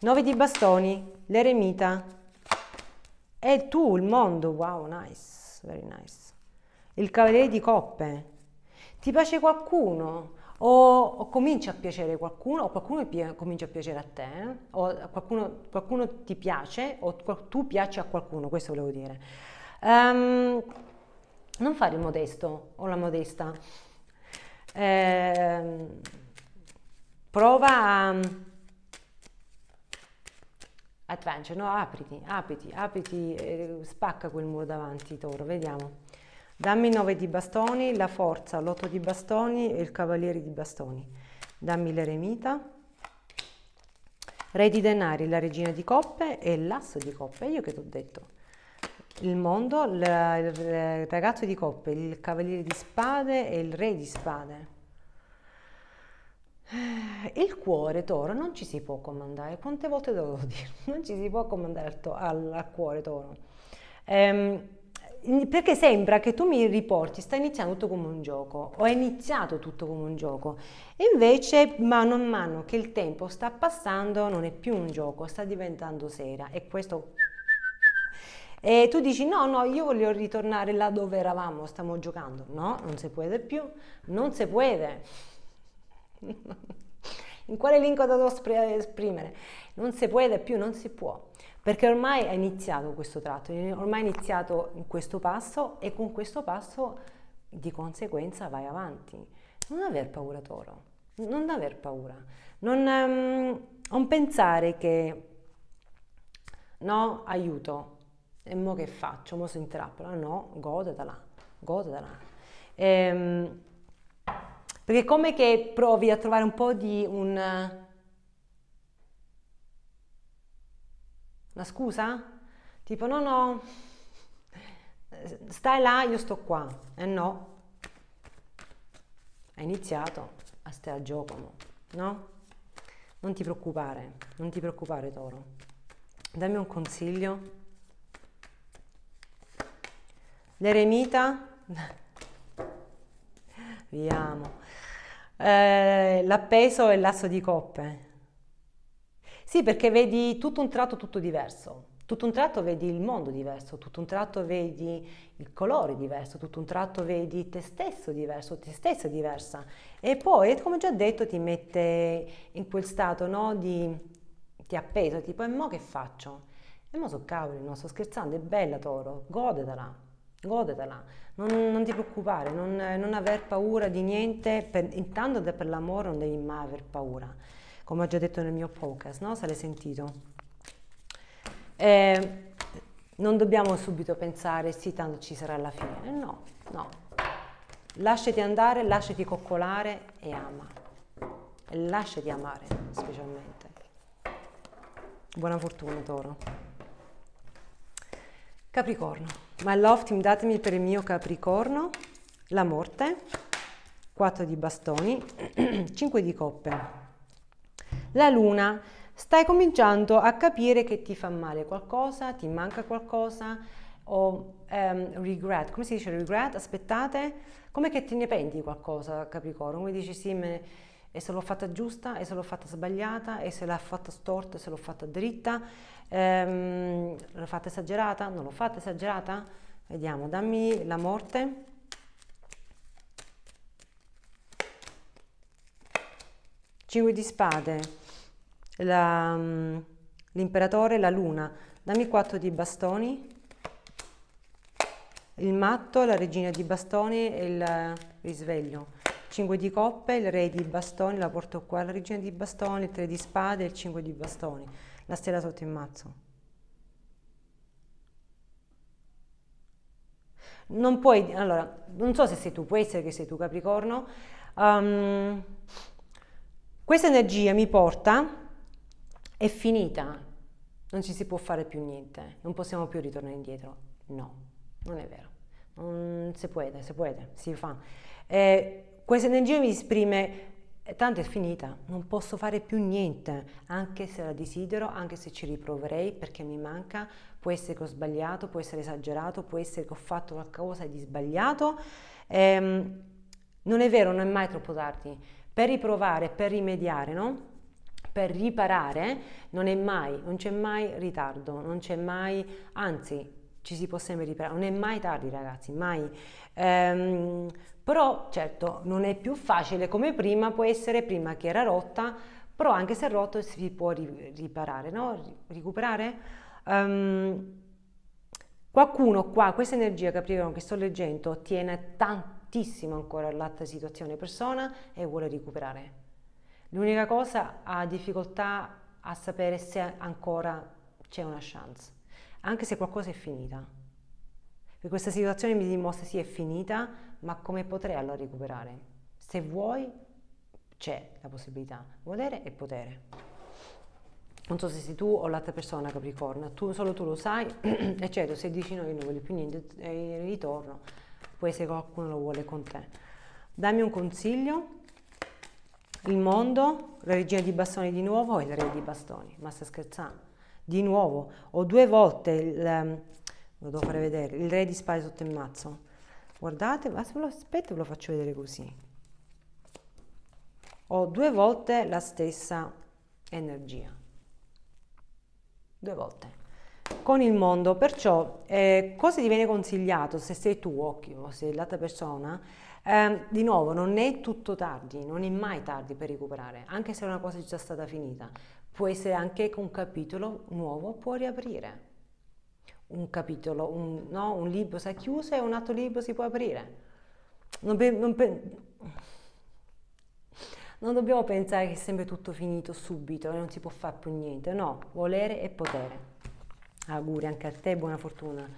9 di bastoni, l'eremita. E tu, il mondo, wow, nice, very nice. Il cavaliere di coppe. Ti piace qualcuno? o, o cominci a piacere qualcuno, o qualcuno pi- comincia a piacere a te, eh? o qualcuno, qualcuno, ti piace, o tu piaci a qualcuno, questo volevo dire. Um, non fare il modesto o la modesta. Eh, prova a adventure, no? Apriti, apriti, apriti, eh, spacca quel muro davanti, Toro, vediamo. Dammi 9 di bastoni, la forza, l'8 di bastoni e il cavaliere di bastoni. Dammi l'eremita, re di denari, la regina di coppe e l'asso di coppe. Io che ti ho detto? Il mondo, la, il ragazzo di coppe, il cavaliere di spade e il re di spade. Il cuore, toro, non ci si può comandare. Quante volte devo dire? Non ci si può comandare al, al, al cuore, toro. Ehm, perché sembra che tu mi riporti, sta iniziando tutto come un gioco, o è iniziato tutto come un gioco, e invece mano a mano che il tempo sta passando non è più un gioco, sta diventando sera e questo... E tu dici no, no, io voglio ritornare là dove eravamo, stiamo giocando. No, non si può più, non si può. In quale lingua devo esprimere? Non si può più, non si può perché ormai è iniziato questo tratto, eh, ormai è iniziato in questo passo e con questo passo di conseguenza vai avanti. Non aver paura toro, non aver paura, non, um, non pensare che no, aiuto, e mo che faccio, mo si in ah, no, godetela, godetela. Ehm, perché come che provi a trovare un po' di un una scusa? Tipo no, no, stai là, io sto qua. E eh no, hai iniziato a stare a gioco, no? Non ti preoccupare, non ti preoccupare Toro. Dammi un consiglio. L'eremita, vi amo. Eh, l'appeso e il lasso di coppe, sì, perché vedi tutto un tratto tutto diverso. Tutto un tratto vedi il mondo diverso, tutto un tratto vedi il colore diverso, tutto un tratto vedi te stesso diverso, te stessa diversa. E poi, come già detto, ti mette in quel stato no, di ti appeso, tipo, e mo che faccio? E mo so cavoli, non sto scherzando, è bella Toro, godetela, godetela, non, non ti preoccupare, non, non, aver paura di niente, per, intanto per l'amore non devi mai aver paura come ho già detto nel mio podcast, no? se l'hai sentito. Eh, non dobbiamo subito pensare sì, tanto ci sarà la fine. No, no. Lasciati andare, lasciati coccolare e ama. E lasciati amare, specialmente. Buona fortuna, Toro. Capricorno. My love team, datemi per il mio Capricorno la morte, 4 di bastoni, 5 di coppe la luna, stai cominciando a capire che ti fa male qualcosa, ti manca qualcosa o um, regret, come si dice regret? Aspettate, come che te ne penti qualcosa Capricorno, come dici sì, me, e se l'ho fatta giusta, e se l'ho fatta sbagliata, e se l'ha fatta storta, e se l'ho fatta dritta, um, l'ho fatta esagerata, non l'ho fatta esagerata? Vediamo, dammi la morte. Cinque di spade, la, mm, l'imperatore, la luna. Dammi 4 di bastoni, il matto, la regina di bastoni e il risveglio. 5 di coppe, il re di bastoni, la porto qua, la regina di bastoni, il 3 di spade e il 5 di bastoni. La stella sotto il mazzo. Non puoi, allora, non so se sei tu, può essere che sei tu Capricorno. Um, questa energia mi porta è finita, non ci si può fare più niente, non possiamo più ritornare indietro. No, non è vero. Non si può, si può, si fa. Eh, questa energia mi esprime eh, tanto è finita, non posso fare più niente, anche se la desidero, anche se ci riproverei perché mi manca, può essere che ho sbagliato, può essere esagerato, può essere che ho fatto qualcosa di sbagliato. Ehm, non è vero, non è mai troppo tardi. Per riprovare, per rimediare, no? per riparare non è mai, non c'è mai ritardo, non c'è mai, anzi ci si può sempre riparare, non è mai tardi ragazzi, mai. Ehm, però certo non è più facile come prima, può essere prima che era rotta, però anche se è rotto si può ri- riparare, no? Recuperare. Ehm, qualcuno qua, questa energia Capricorno che sto leggendo, tiene tantissimo ancora l'altra situazione persona e vuole recuperare L'unica cosa ha difficoltà a sapere se ancora c'è una chance, anche se qualcosa è finita. Per questa situazione mi dimostra sì è finita, ma come potrei allora recuperare? Se vuoi c'è la possibilità, volere e potere. Non so se sei tu o l'altra persona Capricorno, tu, solo tu lo sai, e certo se dici no io non voglio più niente ritorno, poi se qualcuno lo vuole con te. Dammi un consiglio il mondo, la regina di bastoni di nuovo e il re di bastoni, ma sta scherzando. Di nuovo, ho due volte il, ehm, lo devo fare vedere, il re di spade sotto il mazzo. Guardate, aspetta, ve lo faccio vedere così. Ho due volte la stessa energia. Due volte. Con il mondo, perciò, eh, cosa ti viene consigliato se sei tu occhio, se sei l'altra persona? Eh, di nuovo, non è tutto tardi, non è mai tardi per recuperare, anche se una cosa è già stata finita. Può essere anche che un capitolo nuovo può riaprire. Un capitolo, un, no, un libro si è chiuso e un altro libro si può aprire. Non, pe- non, pe- non dobbiamo pensare che è sempre tutto finito subito e non si può fare più niente. No, volere e potere. Auguri anche a te, buona fortuna,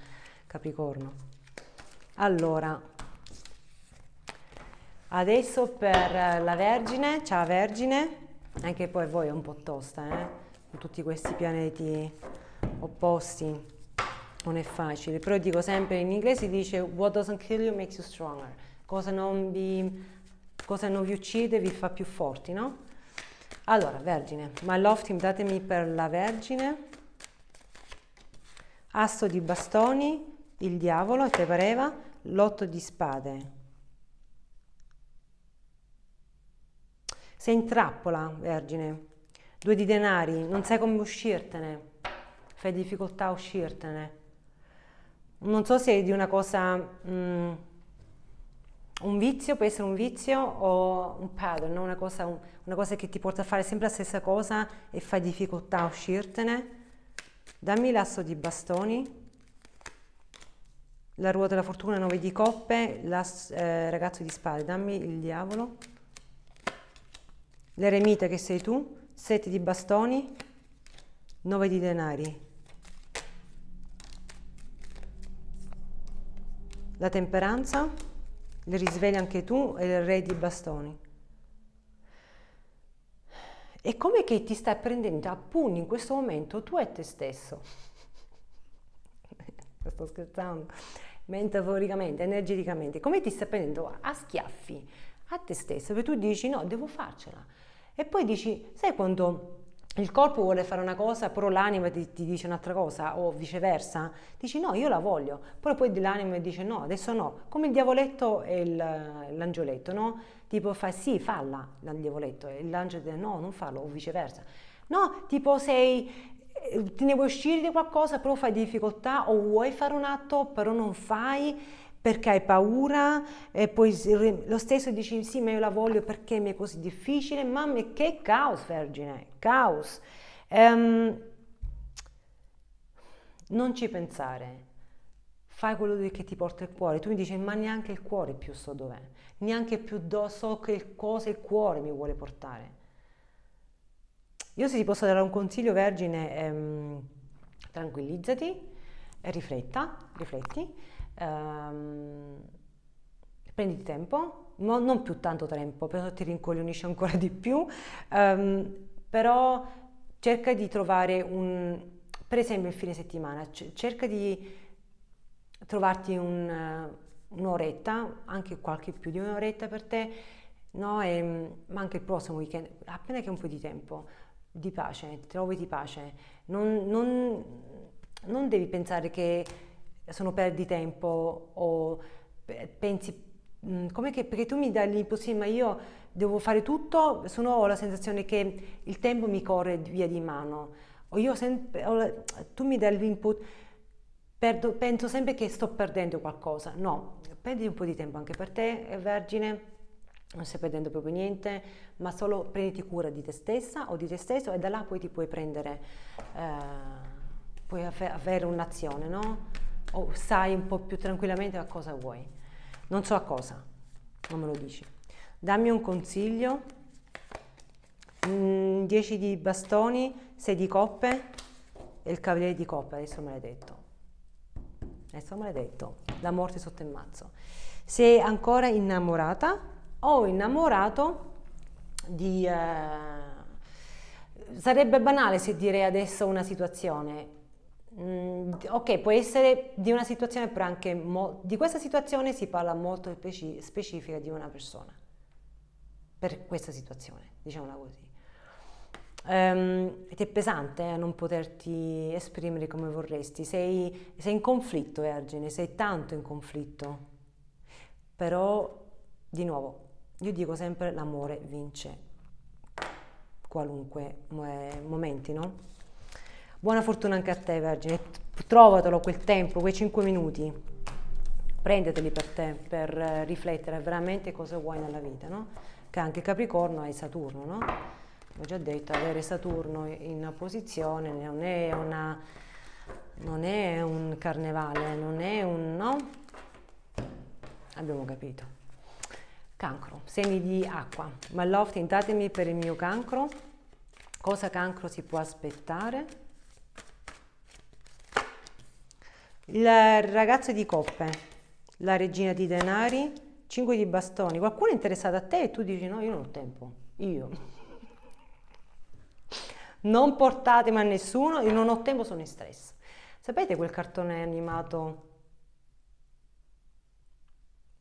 Capricorno. Allora, Adesso per eh, la Vergine, ciao Vergine, anche poi voi è un po' tosta, eh? con tutti questi pianeti opposti, non è facile, però dico sempre in inglese dice what doesn't kill you makes you stronger, cosa non vi, cosa non vi uccide vi fa più forti, no? Allora, Vergine, my love team, datemi per la Vergine, asso di bastoni, il diavolo, che pareva, l'otto di spade, Sei in trappola, Vergine. Due di denari, non sai come uscirtene. Fai difficoltà a uscirtene. Non so se è di una cosa... Mh, mm, un vizio, può essere un vizio o un pattern, no? una, cosa, un, una cosa che ti porta a fare sempre la stessa cosa e fai difficoltà a uscirtene. Dammi l'asso di bastoni la ruota della fortuna, nove di coppe, la, eh, ragazzo di spade, dammi il diavolo l'eremita che sei tu, sette di bastoni, nove di denari. La temperanza, le risvegli anche tu e il re di bastoni. E come che ti stai prendendo a pugni in questo momento tu e te stesso. Sto scherzando. Metaforicamente, energeticamente. Come ti stai prendendo a schiaffi a te stesso, perché tu dici no, devo farcela e poi dici, sai quando il corpo vuole fare una cosa, però l'anima ti, ti, dice un'altra cosa o viceversa, dici no, io la voglio, però poi l'anima dice no, adesso no, come il diavoletto e il, l'angioletto, no? Tipo fa sì, falla il diavoletto e l'angelo dice no, non farlo o viceversa. No, tipo sei, eh, te ne vuoi uscire di qualcosa, però fai difficoltà o vuoi fare un atto, però non fai perché hai paura e poi lo stesso dici sì ma io la voglio perché mi è così difficile, mamma che caos vergine, caos. Um, non ci pensare, fai quello che ti porta il cuore. Tu mi dici ma neanche il cuore più so dov'è, neanche più do, so che cosa il cuore mi vuole portare. Io se ti posso dare un consiglio vergine, ehm, tranquillizzati, rifletta, rifletti ehm, prenditi tempo, no, non più tanto tempo, perché ti rincoglionisci ancora di più, ehm, però cerca di trovare un, per esempio il fine settimana, cerca di trovarti un, un'oretta, anche qualche più di un'oretta per te, no? e, ma anche il prossimo weekend, appena che un po' di tempo, di pace, trovi di pace, non, non, non devi pensare che eh, sono perdi tempo o pensi mm, come che perché tu mi dai l'impossibile ma io devo fare tutto sono ho la sensazione che il tempo mi corre via di mano o io sempre o tu mi dai l'input perdo, penso sempre che sto perdendo qualcosa no perdi un po' di tempo anche per te eh, vergine non stai perdendo proprio niente ma solo prenditi cura di te stessa o di te stesso e da là poi ti puoi prendere eh, puoi avere un'azione no? o sai un po' più tranquillamente a cosa vuoi. Non so a cosa, non me lo dici. Dammi un consiglio, mm, 10 di bastoni, 6 di coppe e il cavaliere di coppe, adesso maledetto. Adesso maledetto, la morte sotto il mazzo. Sei ancora innamorata o innamorato di... Eh, sarebbe banale se direi adesso una situazione, Mm, ok, può essere di una situazione, però anche mo- di questa situazione si parla molto speci- specifica di una persona, per questa situazione, diciamola così. Um, ed è pesante eh, non poterti esprimere come vorresti, sei, sei in conflitto, Vergine, sei tanto in conflitto, però di nuovo, io dico sempre l'amore vince qualunque momenti, no? Buona fortuna anche a te, Vergine. Trovatelo quel tempo, quei 5 minuti. Prendeteli per te, per eh, riflettere veramente cosa vuoi nella vita, no? Che anche Capricorno hai Saturno, no? L'ho già detto, avere Saturno in posizione non è, una, non è un carnevale, non è un no. Abbiamo capito. Cancro, semi di acqua. Ma love, tentatemi per il mio cancro. Cosa cancro si può aspettare? Il ragazzo di coppe, la regina di denari, 5 di bastoni. Qualcuno è interessato a te e tu dici no, io non ho tempo, io. Non portatemi a nessuno, io non ho tempo, sono in stress. Sapete quel cartone animato?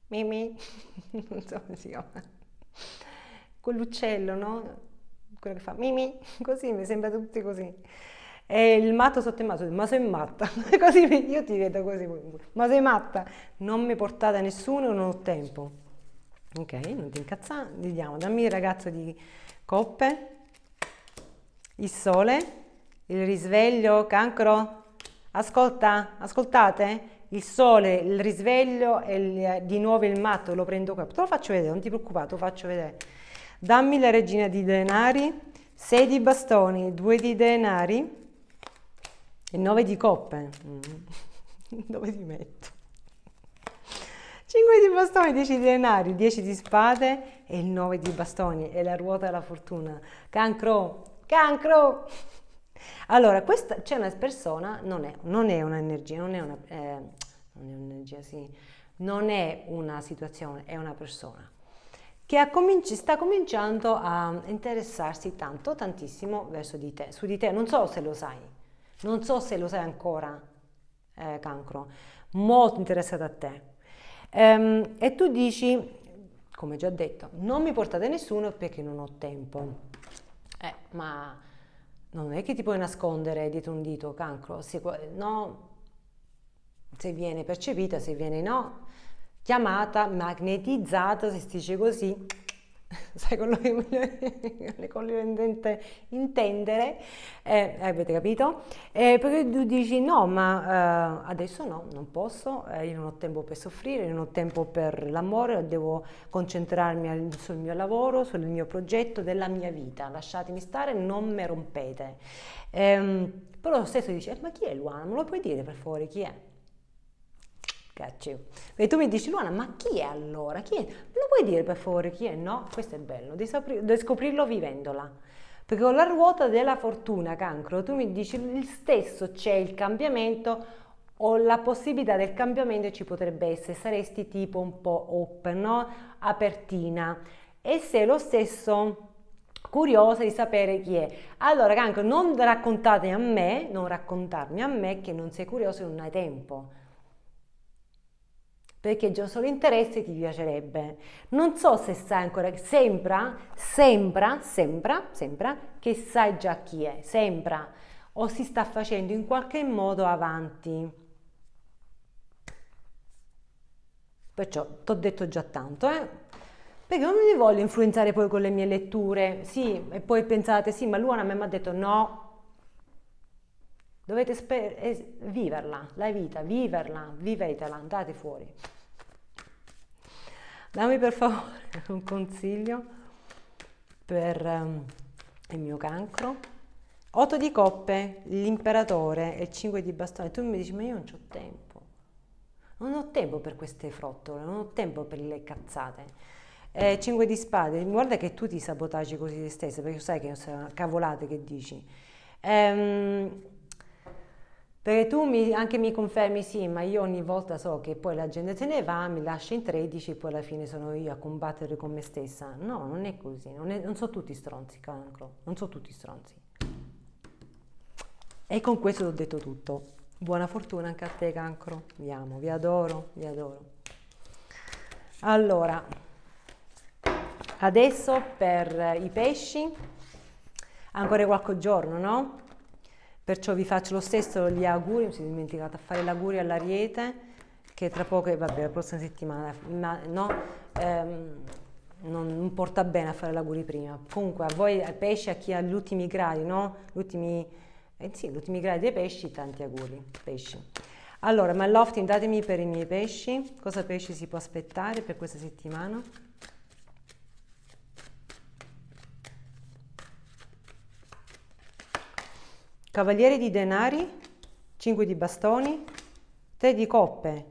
Mimi, non so come si chiama. Quell'uccello, no? Quello che fa Mimi, così, mi sembra tutti così. E il matto sotto il maso, ma sei matta? così io ti vedo così, ma sei matta? Non mi portate a nessuno, non ho tempo. Ok, non ti incazzare, vediamo, dammi il ragazzo di coppe, il sole, il risveglio, cancro, ascolta, ascoltate, il sole, il risveglio e il, di nuovo il matto, lo prendo qua, te lo faccio vedere, non ti preoccupare, te lo faccio vedere. Dammi la regina di denari, 6 di bastoni, 2 di denari, il 9 di coppe. Mm. Dove ti metto? 5 di bastoni, 10 di denari, 10 di spade e il 9 di bastoni. E la ruota della fortuna. Cancro, cancro! Allora, questa c'è cioè una persona, non è, non è un'energia, non è una... Eh, non è un'energia, sì. Non è una situazione, è una persona che cominci, sta cominciando a interessarsi tanto, tantissimo verso di te, su di te. Non so se lo sai, non so se lo sai ancora, eh, cancro, molto interessata a te. Ehm, e tu dici, come già detto, non mi portate nessuno perché non ho tempo. Eh, ma non è che ti puoi nascondere dietro un dito, cancro, se, no, se viene percepita, se viene no, chiamata, magnetizzata, se si dice così, sai quello che voglio quello intende intendere, eh, eh, avete capito? Eh, perché tu dici no, ma eh, adesso no, non posso, eh, io non ho tempo per soffrire, non ho tempo per l'amore, devo concentrarmi al, sul mio lavoro, sul mio progetto, della mia vita, lasciatemi stare, non mi rompete. Ehm, però lo stesso dice, eh, ma chi è Luana? Me lo puoi dire per favore chi è? Cacci. E tu mi dici, Luana, ma chi è allora? Chi è? lo puoi dire per favore chi è? No, questo è bello, di, sapri- di scoprirlo vivendola. Perché con la ruota della fortuna, cancro, tu mi dici il stesso, c'è il cambiamento o la possibilità del cambiamento ci potrebbe essere, saresti tipo un po' open, no? apertina. E sei lo stesso curiosa di sapere chi è. Allora, cancro, non raccontate a me, non raccontarmi a me che non sei curioso e non hai tempo perché già solo interesse ti piacerebbe. Non so se sai ancora, sembra, sembra, sembra, sembra che sai già chi è, sembra, o si sta facendo in qualche modo avanti. Perciò ti ho detto già tanto, eh? Perché non mi voglio influenzare poi con le mie letture, sì, e poi pensate, sì, ma Luana mi ha detto no, Dovete sper- es- viverla, la vita, viverla, vivetela, andate fuori. Dammi per favore un consiglio per um, il mio cancro. 8 di coppe, l'imperatore e 5 di bastone. Tu mi dici, ma io non ho tempo. Non ho tempo per queste frottole, non ho tempo per le cazzate. Eh, 5 di spade, guarda che tu ti sabotaggi così te stessa, perché sai che sono cavolate che dici. Ehm, perché tu mi, anche mi confermi, sì, ma io ogni volta so che poi la gente se ne va, mi lascia in 13, poi alla fine sono io a combattere con me stessa. No, non è così, non, è, non sono tutti stronzi, cancro, non sono tutti stronzi. E con questo ho detto tutto. Buona fortuna anche a te, cancro. Vi amo, vi adoro, vi adoro. Allora, adesso per i pesci, ancora qualche giorno, no? Perciò vi faccio lo stesso gli auguri, mi sono dimenticata a fare l'auguri all'Ariete, che tra poco, vabbè, la prossima settimana, ma no, ehm, non, non, porta bene a fare l'auguri prima. Comunque a voi, a pesci, a chi ha gli ultimi gradi, no? L'ultimi, eh sì, gli ultimi gradi dei pesci, tanti auguri, pesci. Allora, ma Lofting, datemi per i miei pesci, cosa pesci si può aspettare per questa settimana? Cavaliere di denari, 5 di bastoni, 3 di coppe.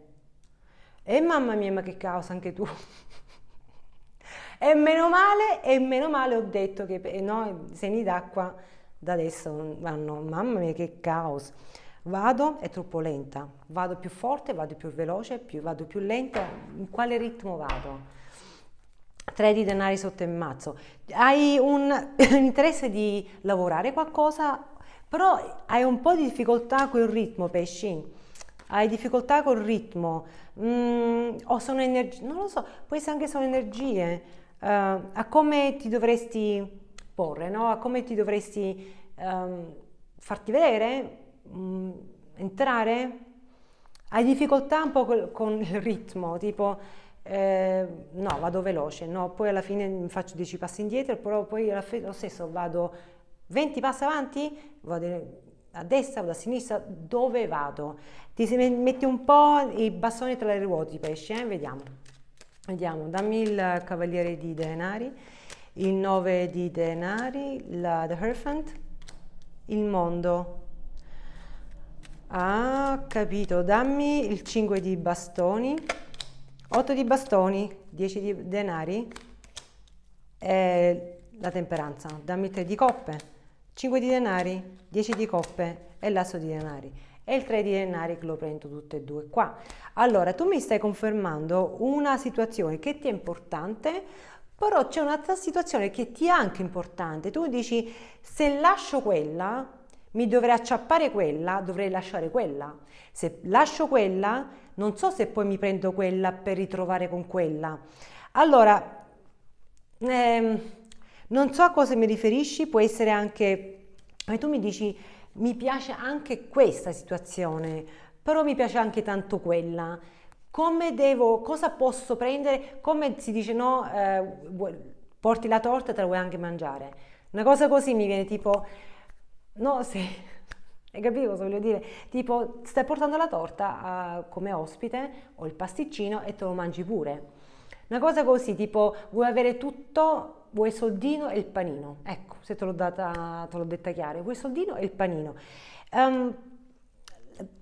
E mamma mia, ma che caos anche tu. e meno male, e meno male ho detto che eh, no, segni d'acqua da adesso vanno, mamma mia che caos. Vado, è troppo lenta, vado più forte, vado più veloce, più, vado più lenta, in quale ritmo vado? 3 di denari sotto il mazzo. Hai un interesse di lavorare qualcosa però hai un po' di difficoltà col ritmo, pesci. Hai difficoltà col ritmo, mm, o sono energie, non lo so, può essere anche sono energie, uh, a come ti dovresti porre, no? a come ti dovresti um, farti vedere, mm, entrare. Hai difficoltà un po' col, con il ritmo, tipo eh, no, vado veloce, no, poi alla fine faccio 10 passi indietro, però poi allo stesso vado 20 passi avanti, vado a destra, vado a sinistra, dove vado? Ti metti un po' i bastoni tra le ruote i pesci, eh? vediamo. Vediamo, dammi il cavaliere di denari, il 9 di denari, la The Herfant, il mondo. Ah, capito, dammi il 5 di bastoni, 8 di bastoni, 10 di denari e la temperanza. Dammi 3 di coppe. 5 di denari, 10 di coppe e l'asso di denari e il 3 di denari che lo prendo tutte e due qua. Allora, tu mi stai confermando una situazione che ti è importante, però c'è un'altra situazione che ti è anche importante. Tu dici, se lascio quella, mi dovrei acciappare quella, dovrei lasciare quella. Se lascio quella, non so se poi mi prendo quella per ritrovare con quella. Allora, ehm, non so a cosa mi riferisci, può essere anche, e tu mi dici, mi piace anche questa situazione, però mi piace anche tanto quella. Come devo, cosa posso prendere? Come si dice, no, eh, porti la torta e te la vuoi anche mangiare. Una cosa così mi viene tipo, no, se... Hai capito cosa voglio dire? Tipo, stai portando la torta a, eh, come ospite o il pasticcino e te lo mangi pure. Una cosa così, tipo, vuoi avere tutto vuoi soldino e il panino. Ecco, se te l'ho, data, te l'ho detta chiara, vuoi soldino e il panino. Um,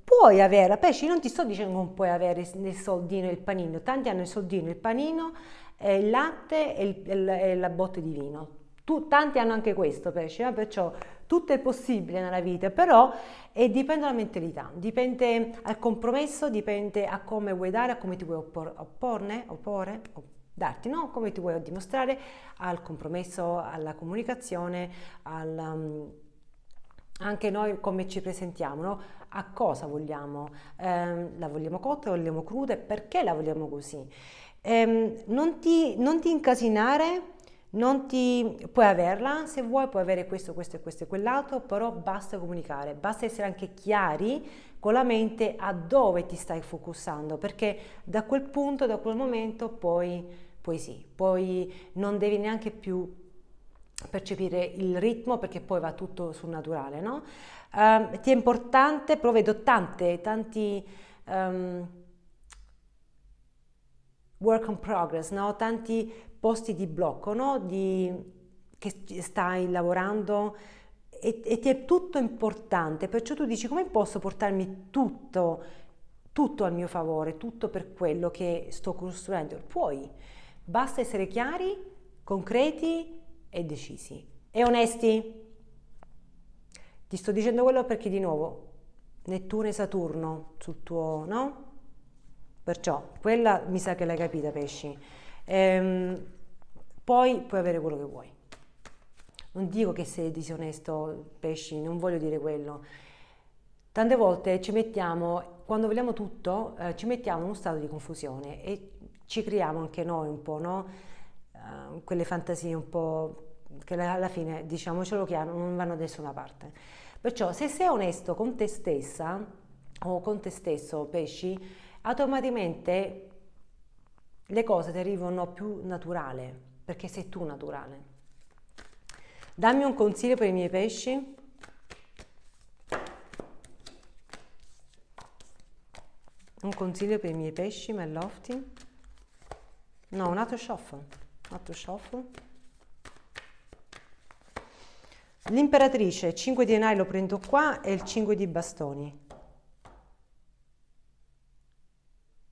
puoi avere, a pesci non ti sto dicendo che non puoi avere il soldino e il panino, tanti hanno il soldino, il panino, eh, il latte e, il, il, e, la botte di vino. Tu, tanti hanno anche questo pesce, eh? perciò tutto è possibile nella vita, però eh, dipende dalla mentalità, dipende dal compromesso, dipende a come vuoi dare, a come ti vuoi oppor, opporne, opporre, opporre darti, no? come ti vuoi dimostrare al compromesso, alla comunicazione, al, um, anche noi come ci presentiamo, no? a cosa vogliamo, ehm, la vogliamo cotta, la vogliamo cruda e perché la vogliamo così. Ehm, non, ti, non ti incasinare non ti puoi averla, se vuoi puoi avere questo, questo e questo e quell'altro, però basta comunicare, basta essere anche chiari con la mente a dove ti stai focussando, perché da quel punto, da quel momento poi poi poi non devi neanche più percepire il ritmo perché poi va tutto sul naturale, no? Um, ti è importante, provvedo tante, tanti um, work in progress, no? Tanti posti di blocco, no? Di, che stai lavorando e, e ti è tutto importante, perciò tu dici come posso portarmi tutto tutto al mio favore, tutto per quello che sto costruendo. Puoi, Basta essere chiari, concreti e decisi. E onesti. Ti sto dicendo quello perché di nuovo Nettuno e Saturno sul tuo, no? Perciò quella mi sa che l'hai capita, pesci. Ehm, poi puoi avere quello che vuoi. Non dico che sei disonesto, pesci, non voglio dire quello. Tante volte ci mettiamo, quando vogliamo tutto, eh, ci mettiamo in uno stato di confusione e ci creiamo anche noi un po', no? Uh, quelle fantasie un po' che alla fine, diciamocelo chiaro, non vanno da nessuna parte. Perciò se sei onesto con te stessa o con te stesso, pesci, automaticamente le cose ti arrivano più naturale, perché sei tu naturale. Dammi un consiglio per i miei pesci. Un consiglio per i miei pesci, Mellofti no un altro shuffle altro shuffle l'imperatrice 5 di enai lo prendo qua e il 5 di bastoni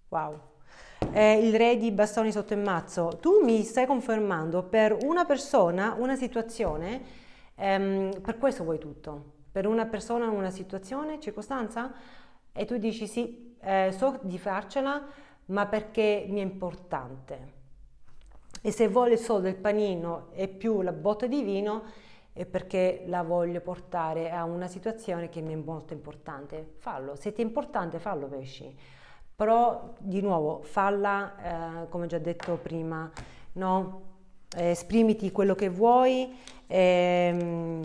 wow eh, il re di bastoni sotto il mazzo tu mi stai confermando per una persona una situazione ehm, per questo vuoi tutto per una persona una situazione circostanza e tu dici sì eh, so di farcela ma perché mi è importante. E se vuole solo il panino e più la botta di vino, è perché la voglio portare a una situazione che mi è molto importante. Fallo, se ti è importante fallo pesci, però di nuovo falla, eh, come già detto prima, no? eh, esprimiti quello che vuoi, ehm,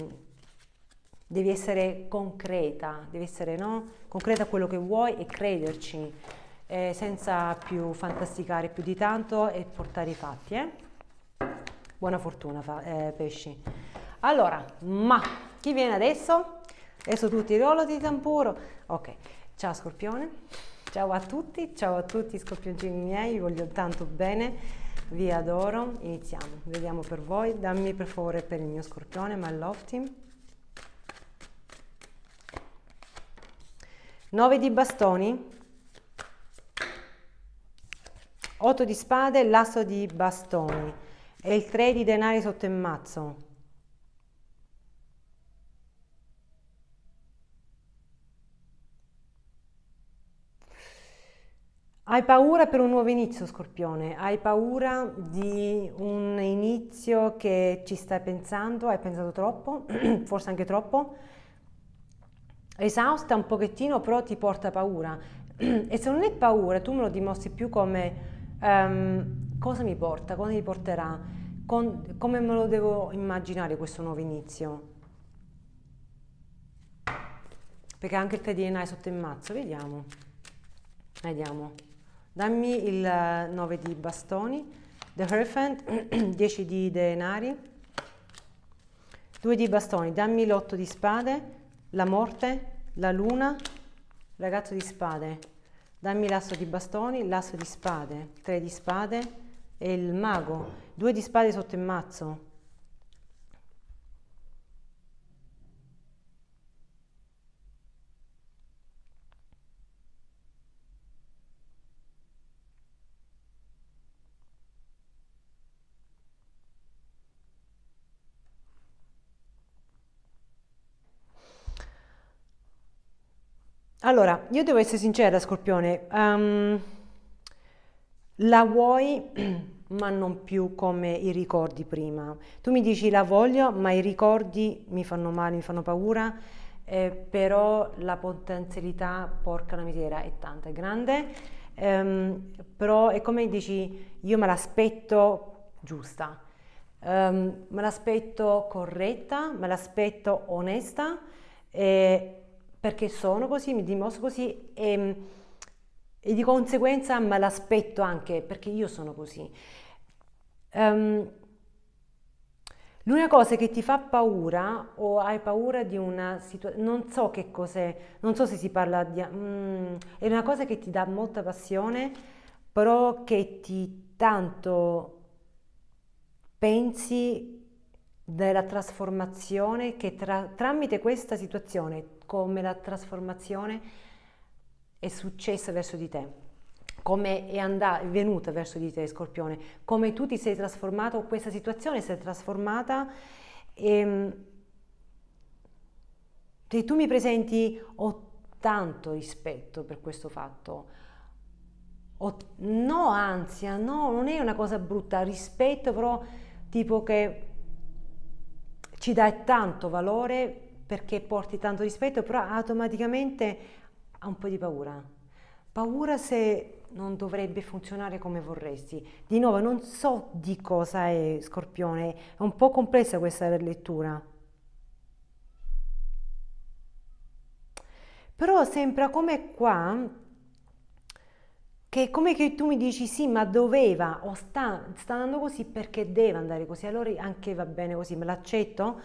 devi essere concreta, devi essere no? concreta quello che vuoi e crederci eh, senza più fantasticare più di tanto e portare i fatti. Eh? Buona fortuna, eh, pesci. Allora, ma chi viene adesso? Adesso tutti i ruoli di tamburo. Ok, ciao scorpione, ciao a tutti, ciao a tutti scorpioncini miei, vi voglio tanto bene vi adoro, iniziamo, vediamo per voi, dammi per favore per il mio scorpione, my love team. 9 di bastoni, 8 di spade, l'asso di bastoni e il 3 di denari sotto il mazzo. Hai paura per un nuovo inizio, Scorpione, hai paura di un inizio che ci stai pensando, hai pensato troppo, forse anche troppo, esausta un pochettino, però ti porta paura. e se non è paura, tu me lo dimostri più come um, cosa mi porta, cosa mi porterà, Con, come me lo devo immaginare questo nuovo inizio. Perché anche il Tedina è sotto il mazzo, vediamo, vediamo. Dammi il 9 eh, di bastoni, The Hierophant, 10 di denari, 2 di bastoni, dammi l'8 di spade, la morte, la luna, ragazzo di spade, Dammi l'asso di bastoni, l'asso di spade, tre di spade e il mago, due di spade sotto il mazzo. Allora, io devo essere sincera, Scorpione, um, la vuoi... ma non più come i ricordi prima. Tu mi dici la voglio, ma i ricordi mi fanno male, mi fanno paura, eh, però la potenzialità, porca la miseria, è tanta, è grande, um, però è come dici, io me l'aspetto giusta, um, me l'aspetto corretta, me l'aspetto onesta, eh, perché sono così, mi dimostro così e, e di conseguenza me l'aspetto anche perché io sono così. Um, l'unica cosa che ti fa paura o hai paura di una situazione, non so che cos'è, non so se si parla di... Mm, è una cosa che ti dà molta passione, però che ti tanto pensi della trasformazione che tra, tramite questa situazione, come la trasformazione è successa verso di te, come è, andata, è venuta verso di te Scorpione, come tu ti sei trasformato, questa situazione si è trasformata e ehm, se tu mi presenti ho tanto rispetto per questo fatto. Ho, no ansia, no, non è una cosa brutta, rispetto però tipo che ci dai tanto valore perché porti tanto rispetto, però automaticamente ha un po' di paura. Paura se non dovrebbe funzionare come vorresti. Di nuovo, non so di cosa è Scorpione, è un po' complessa questa lettura. Però sembra come qua che è come che tu mi dici sì ma doveva o sta, sta andando così perché deve andare così, allora anche va bene così, me l'accetto?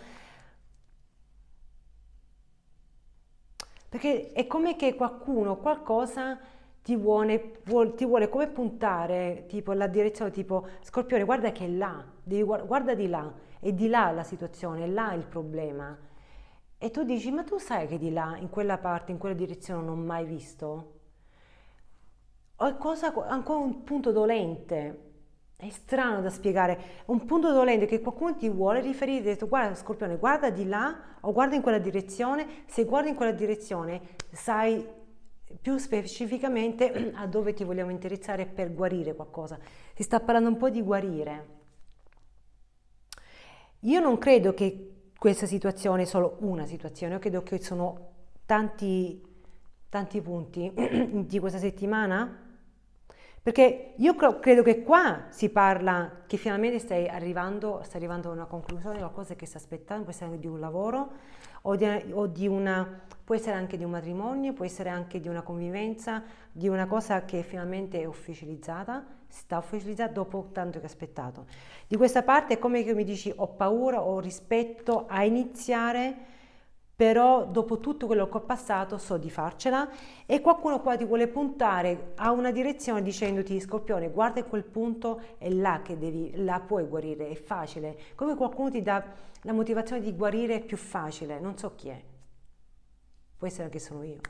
Perché è come che qualcuno, qualcosa ti vuole, vuol, ti vuole come puntare, tipo la direzione, tipo Scorpione guarda che è là, devi, guarda di là, è di là la situazione, è là il problema. E tu dici ma tu sai che di là, in quella parte, in quella direzione non ho mai visto? qualcosa, ancora un punto dolente. È strano da spiegare, un punto dolente che qualcuno ti vuole riferire, ti detto guarda Scorpione, guarda di là o guarda in quella direzione, se guardi in quella direzione sai più specificamente a dove ti vogliamo interessare per guarire qualcosa. Si sta parlando un po' di guarire. Io non credo che questa situazione sia solo una situazione, io credo che sono tanti, tanti punti di questa settimana perché io credo che qua si parla che finalmente stai arrivando, stai arrivando a una conclusione, qualcosa che stai aspettando, può essere anche di un lavoro o di, o di, una, può essere anche di un matrimonio, può essere anche di una convivenza, di una cosa che finalmente è ufficializzata, si sta ufficializzando dopo tanto che aspettato. Di questa parte è come che mi dici ho paura, ho rispetto a iniziare però dopo tutto quello che ho passato so di farcela e qualcuno qua ti vuole puntare a una direzione dicendoti scorpione guarda quel punto è là che devi, la puoi guarire, è facile, come qualcuno ti dà la motivazione di guarire più facile, non so chi è, può essere anche sono io,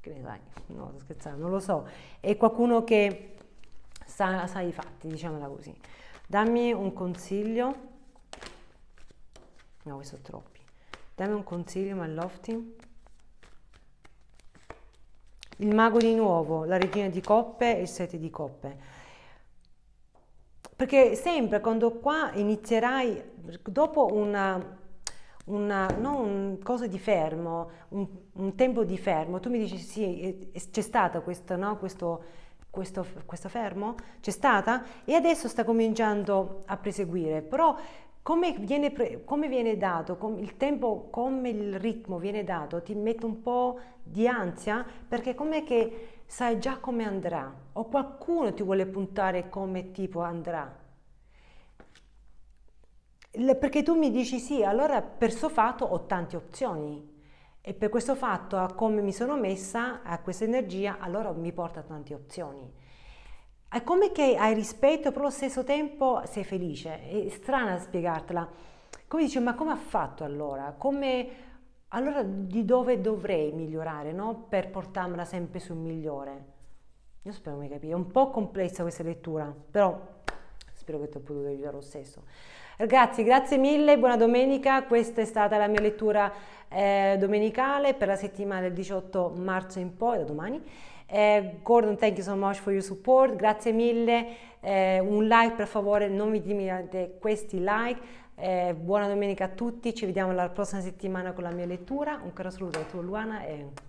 che ne sai, no sto scherzando, non lo so, è qualcuno che sa, sa i fatti, diciamola così, dammi un consiglio, no questo è troppo, Dammi un consiglio, Mallofti. Il mago di nuovo, la regina di coppe e il sette di coppe. Perché sempre quando qua inizierai, dopo una, una, non cosa di fermo, un, un, tempo di fermo, tu mi dici sì, eh, eh, c'è stato questo, no? questo, questo, questo fermo, c'è stata e adesso sta cominciando a proseguire, però come viene, pre- come viene dato, com- il tempo, come il ritmo viene dato, ti mette un po' di ansia perché come che sai già come andrà o qualcuno ti vuole puntare come tipo andrà. Il, perché tu mi dici sì, allora per questo fatto ho tante opzioni e per questo fatto a come mi sono messa, a questa energia, allora mi porta tante opzioni è come che hai rispetto, però allo stesso tempo sei felice. È strana spiegartela. Come dice, ma come ha fatto allora? Come, allora di dove dovrei migliorare, no? Per portarmela sempre sul migliore. Io spero mi capire, è un po' complessa questa lettura, però spero che ti ho potuto aiutare lo stesso. Ragazzi, grazie mille, buona domenica, questa è stata la mia lettura eh, domenicale per la settimana del 18 marzo in poi, da domani. Eh, Gordon, thank you so much for your support, grazie mille, eh, un like per favore, non vi dimenticate questi like. Eh, buona domenica a tutti, ci vediamo la prossima settimana con la mia lettura. Un caro saluto da Luana e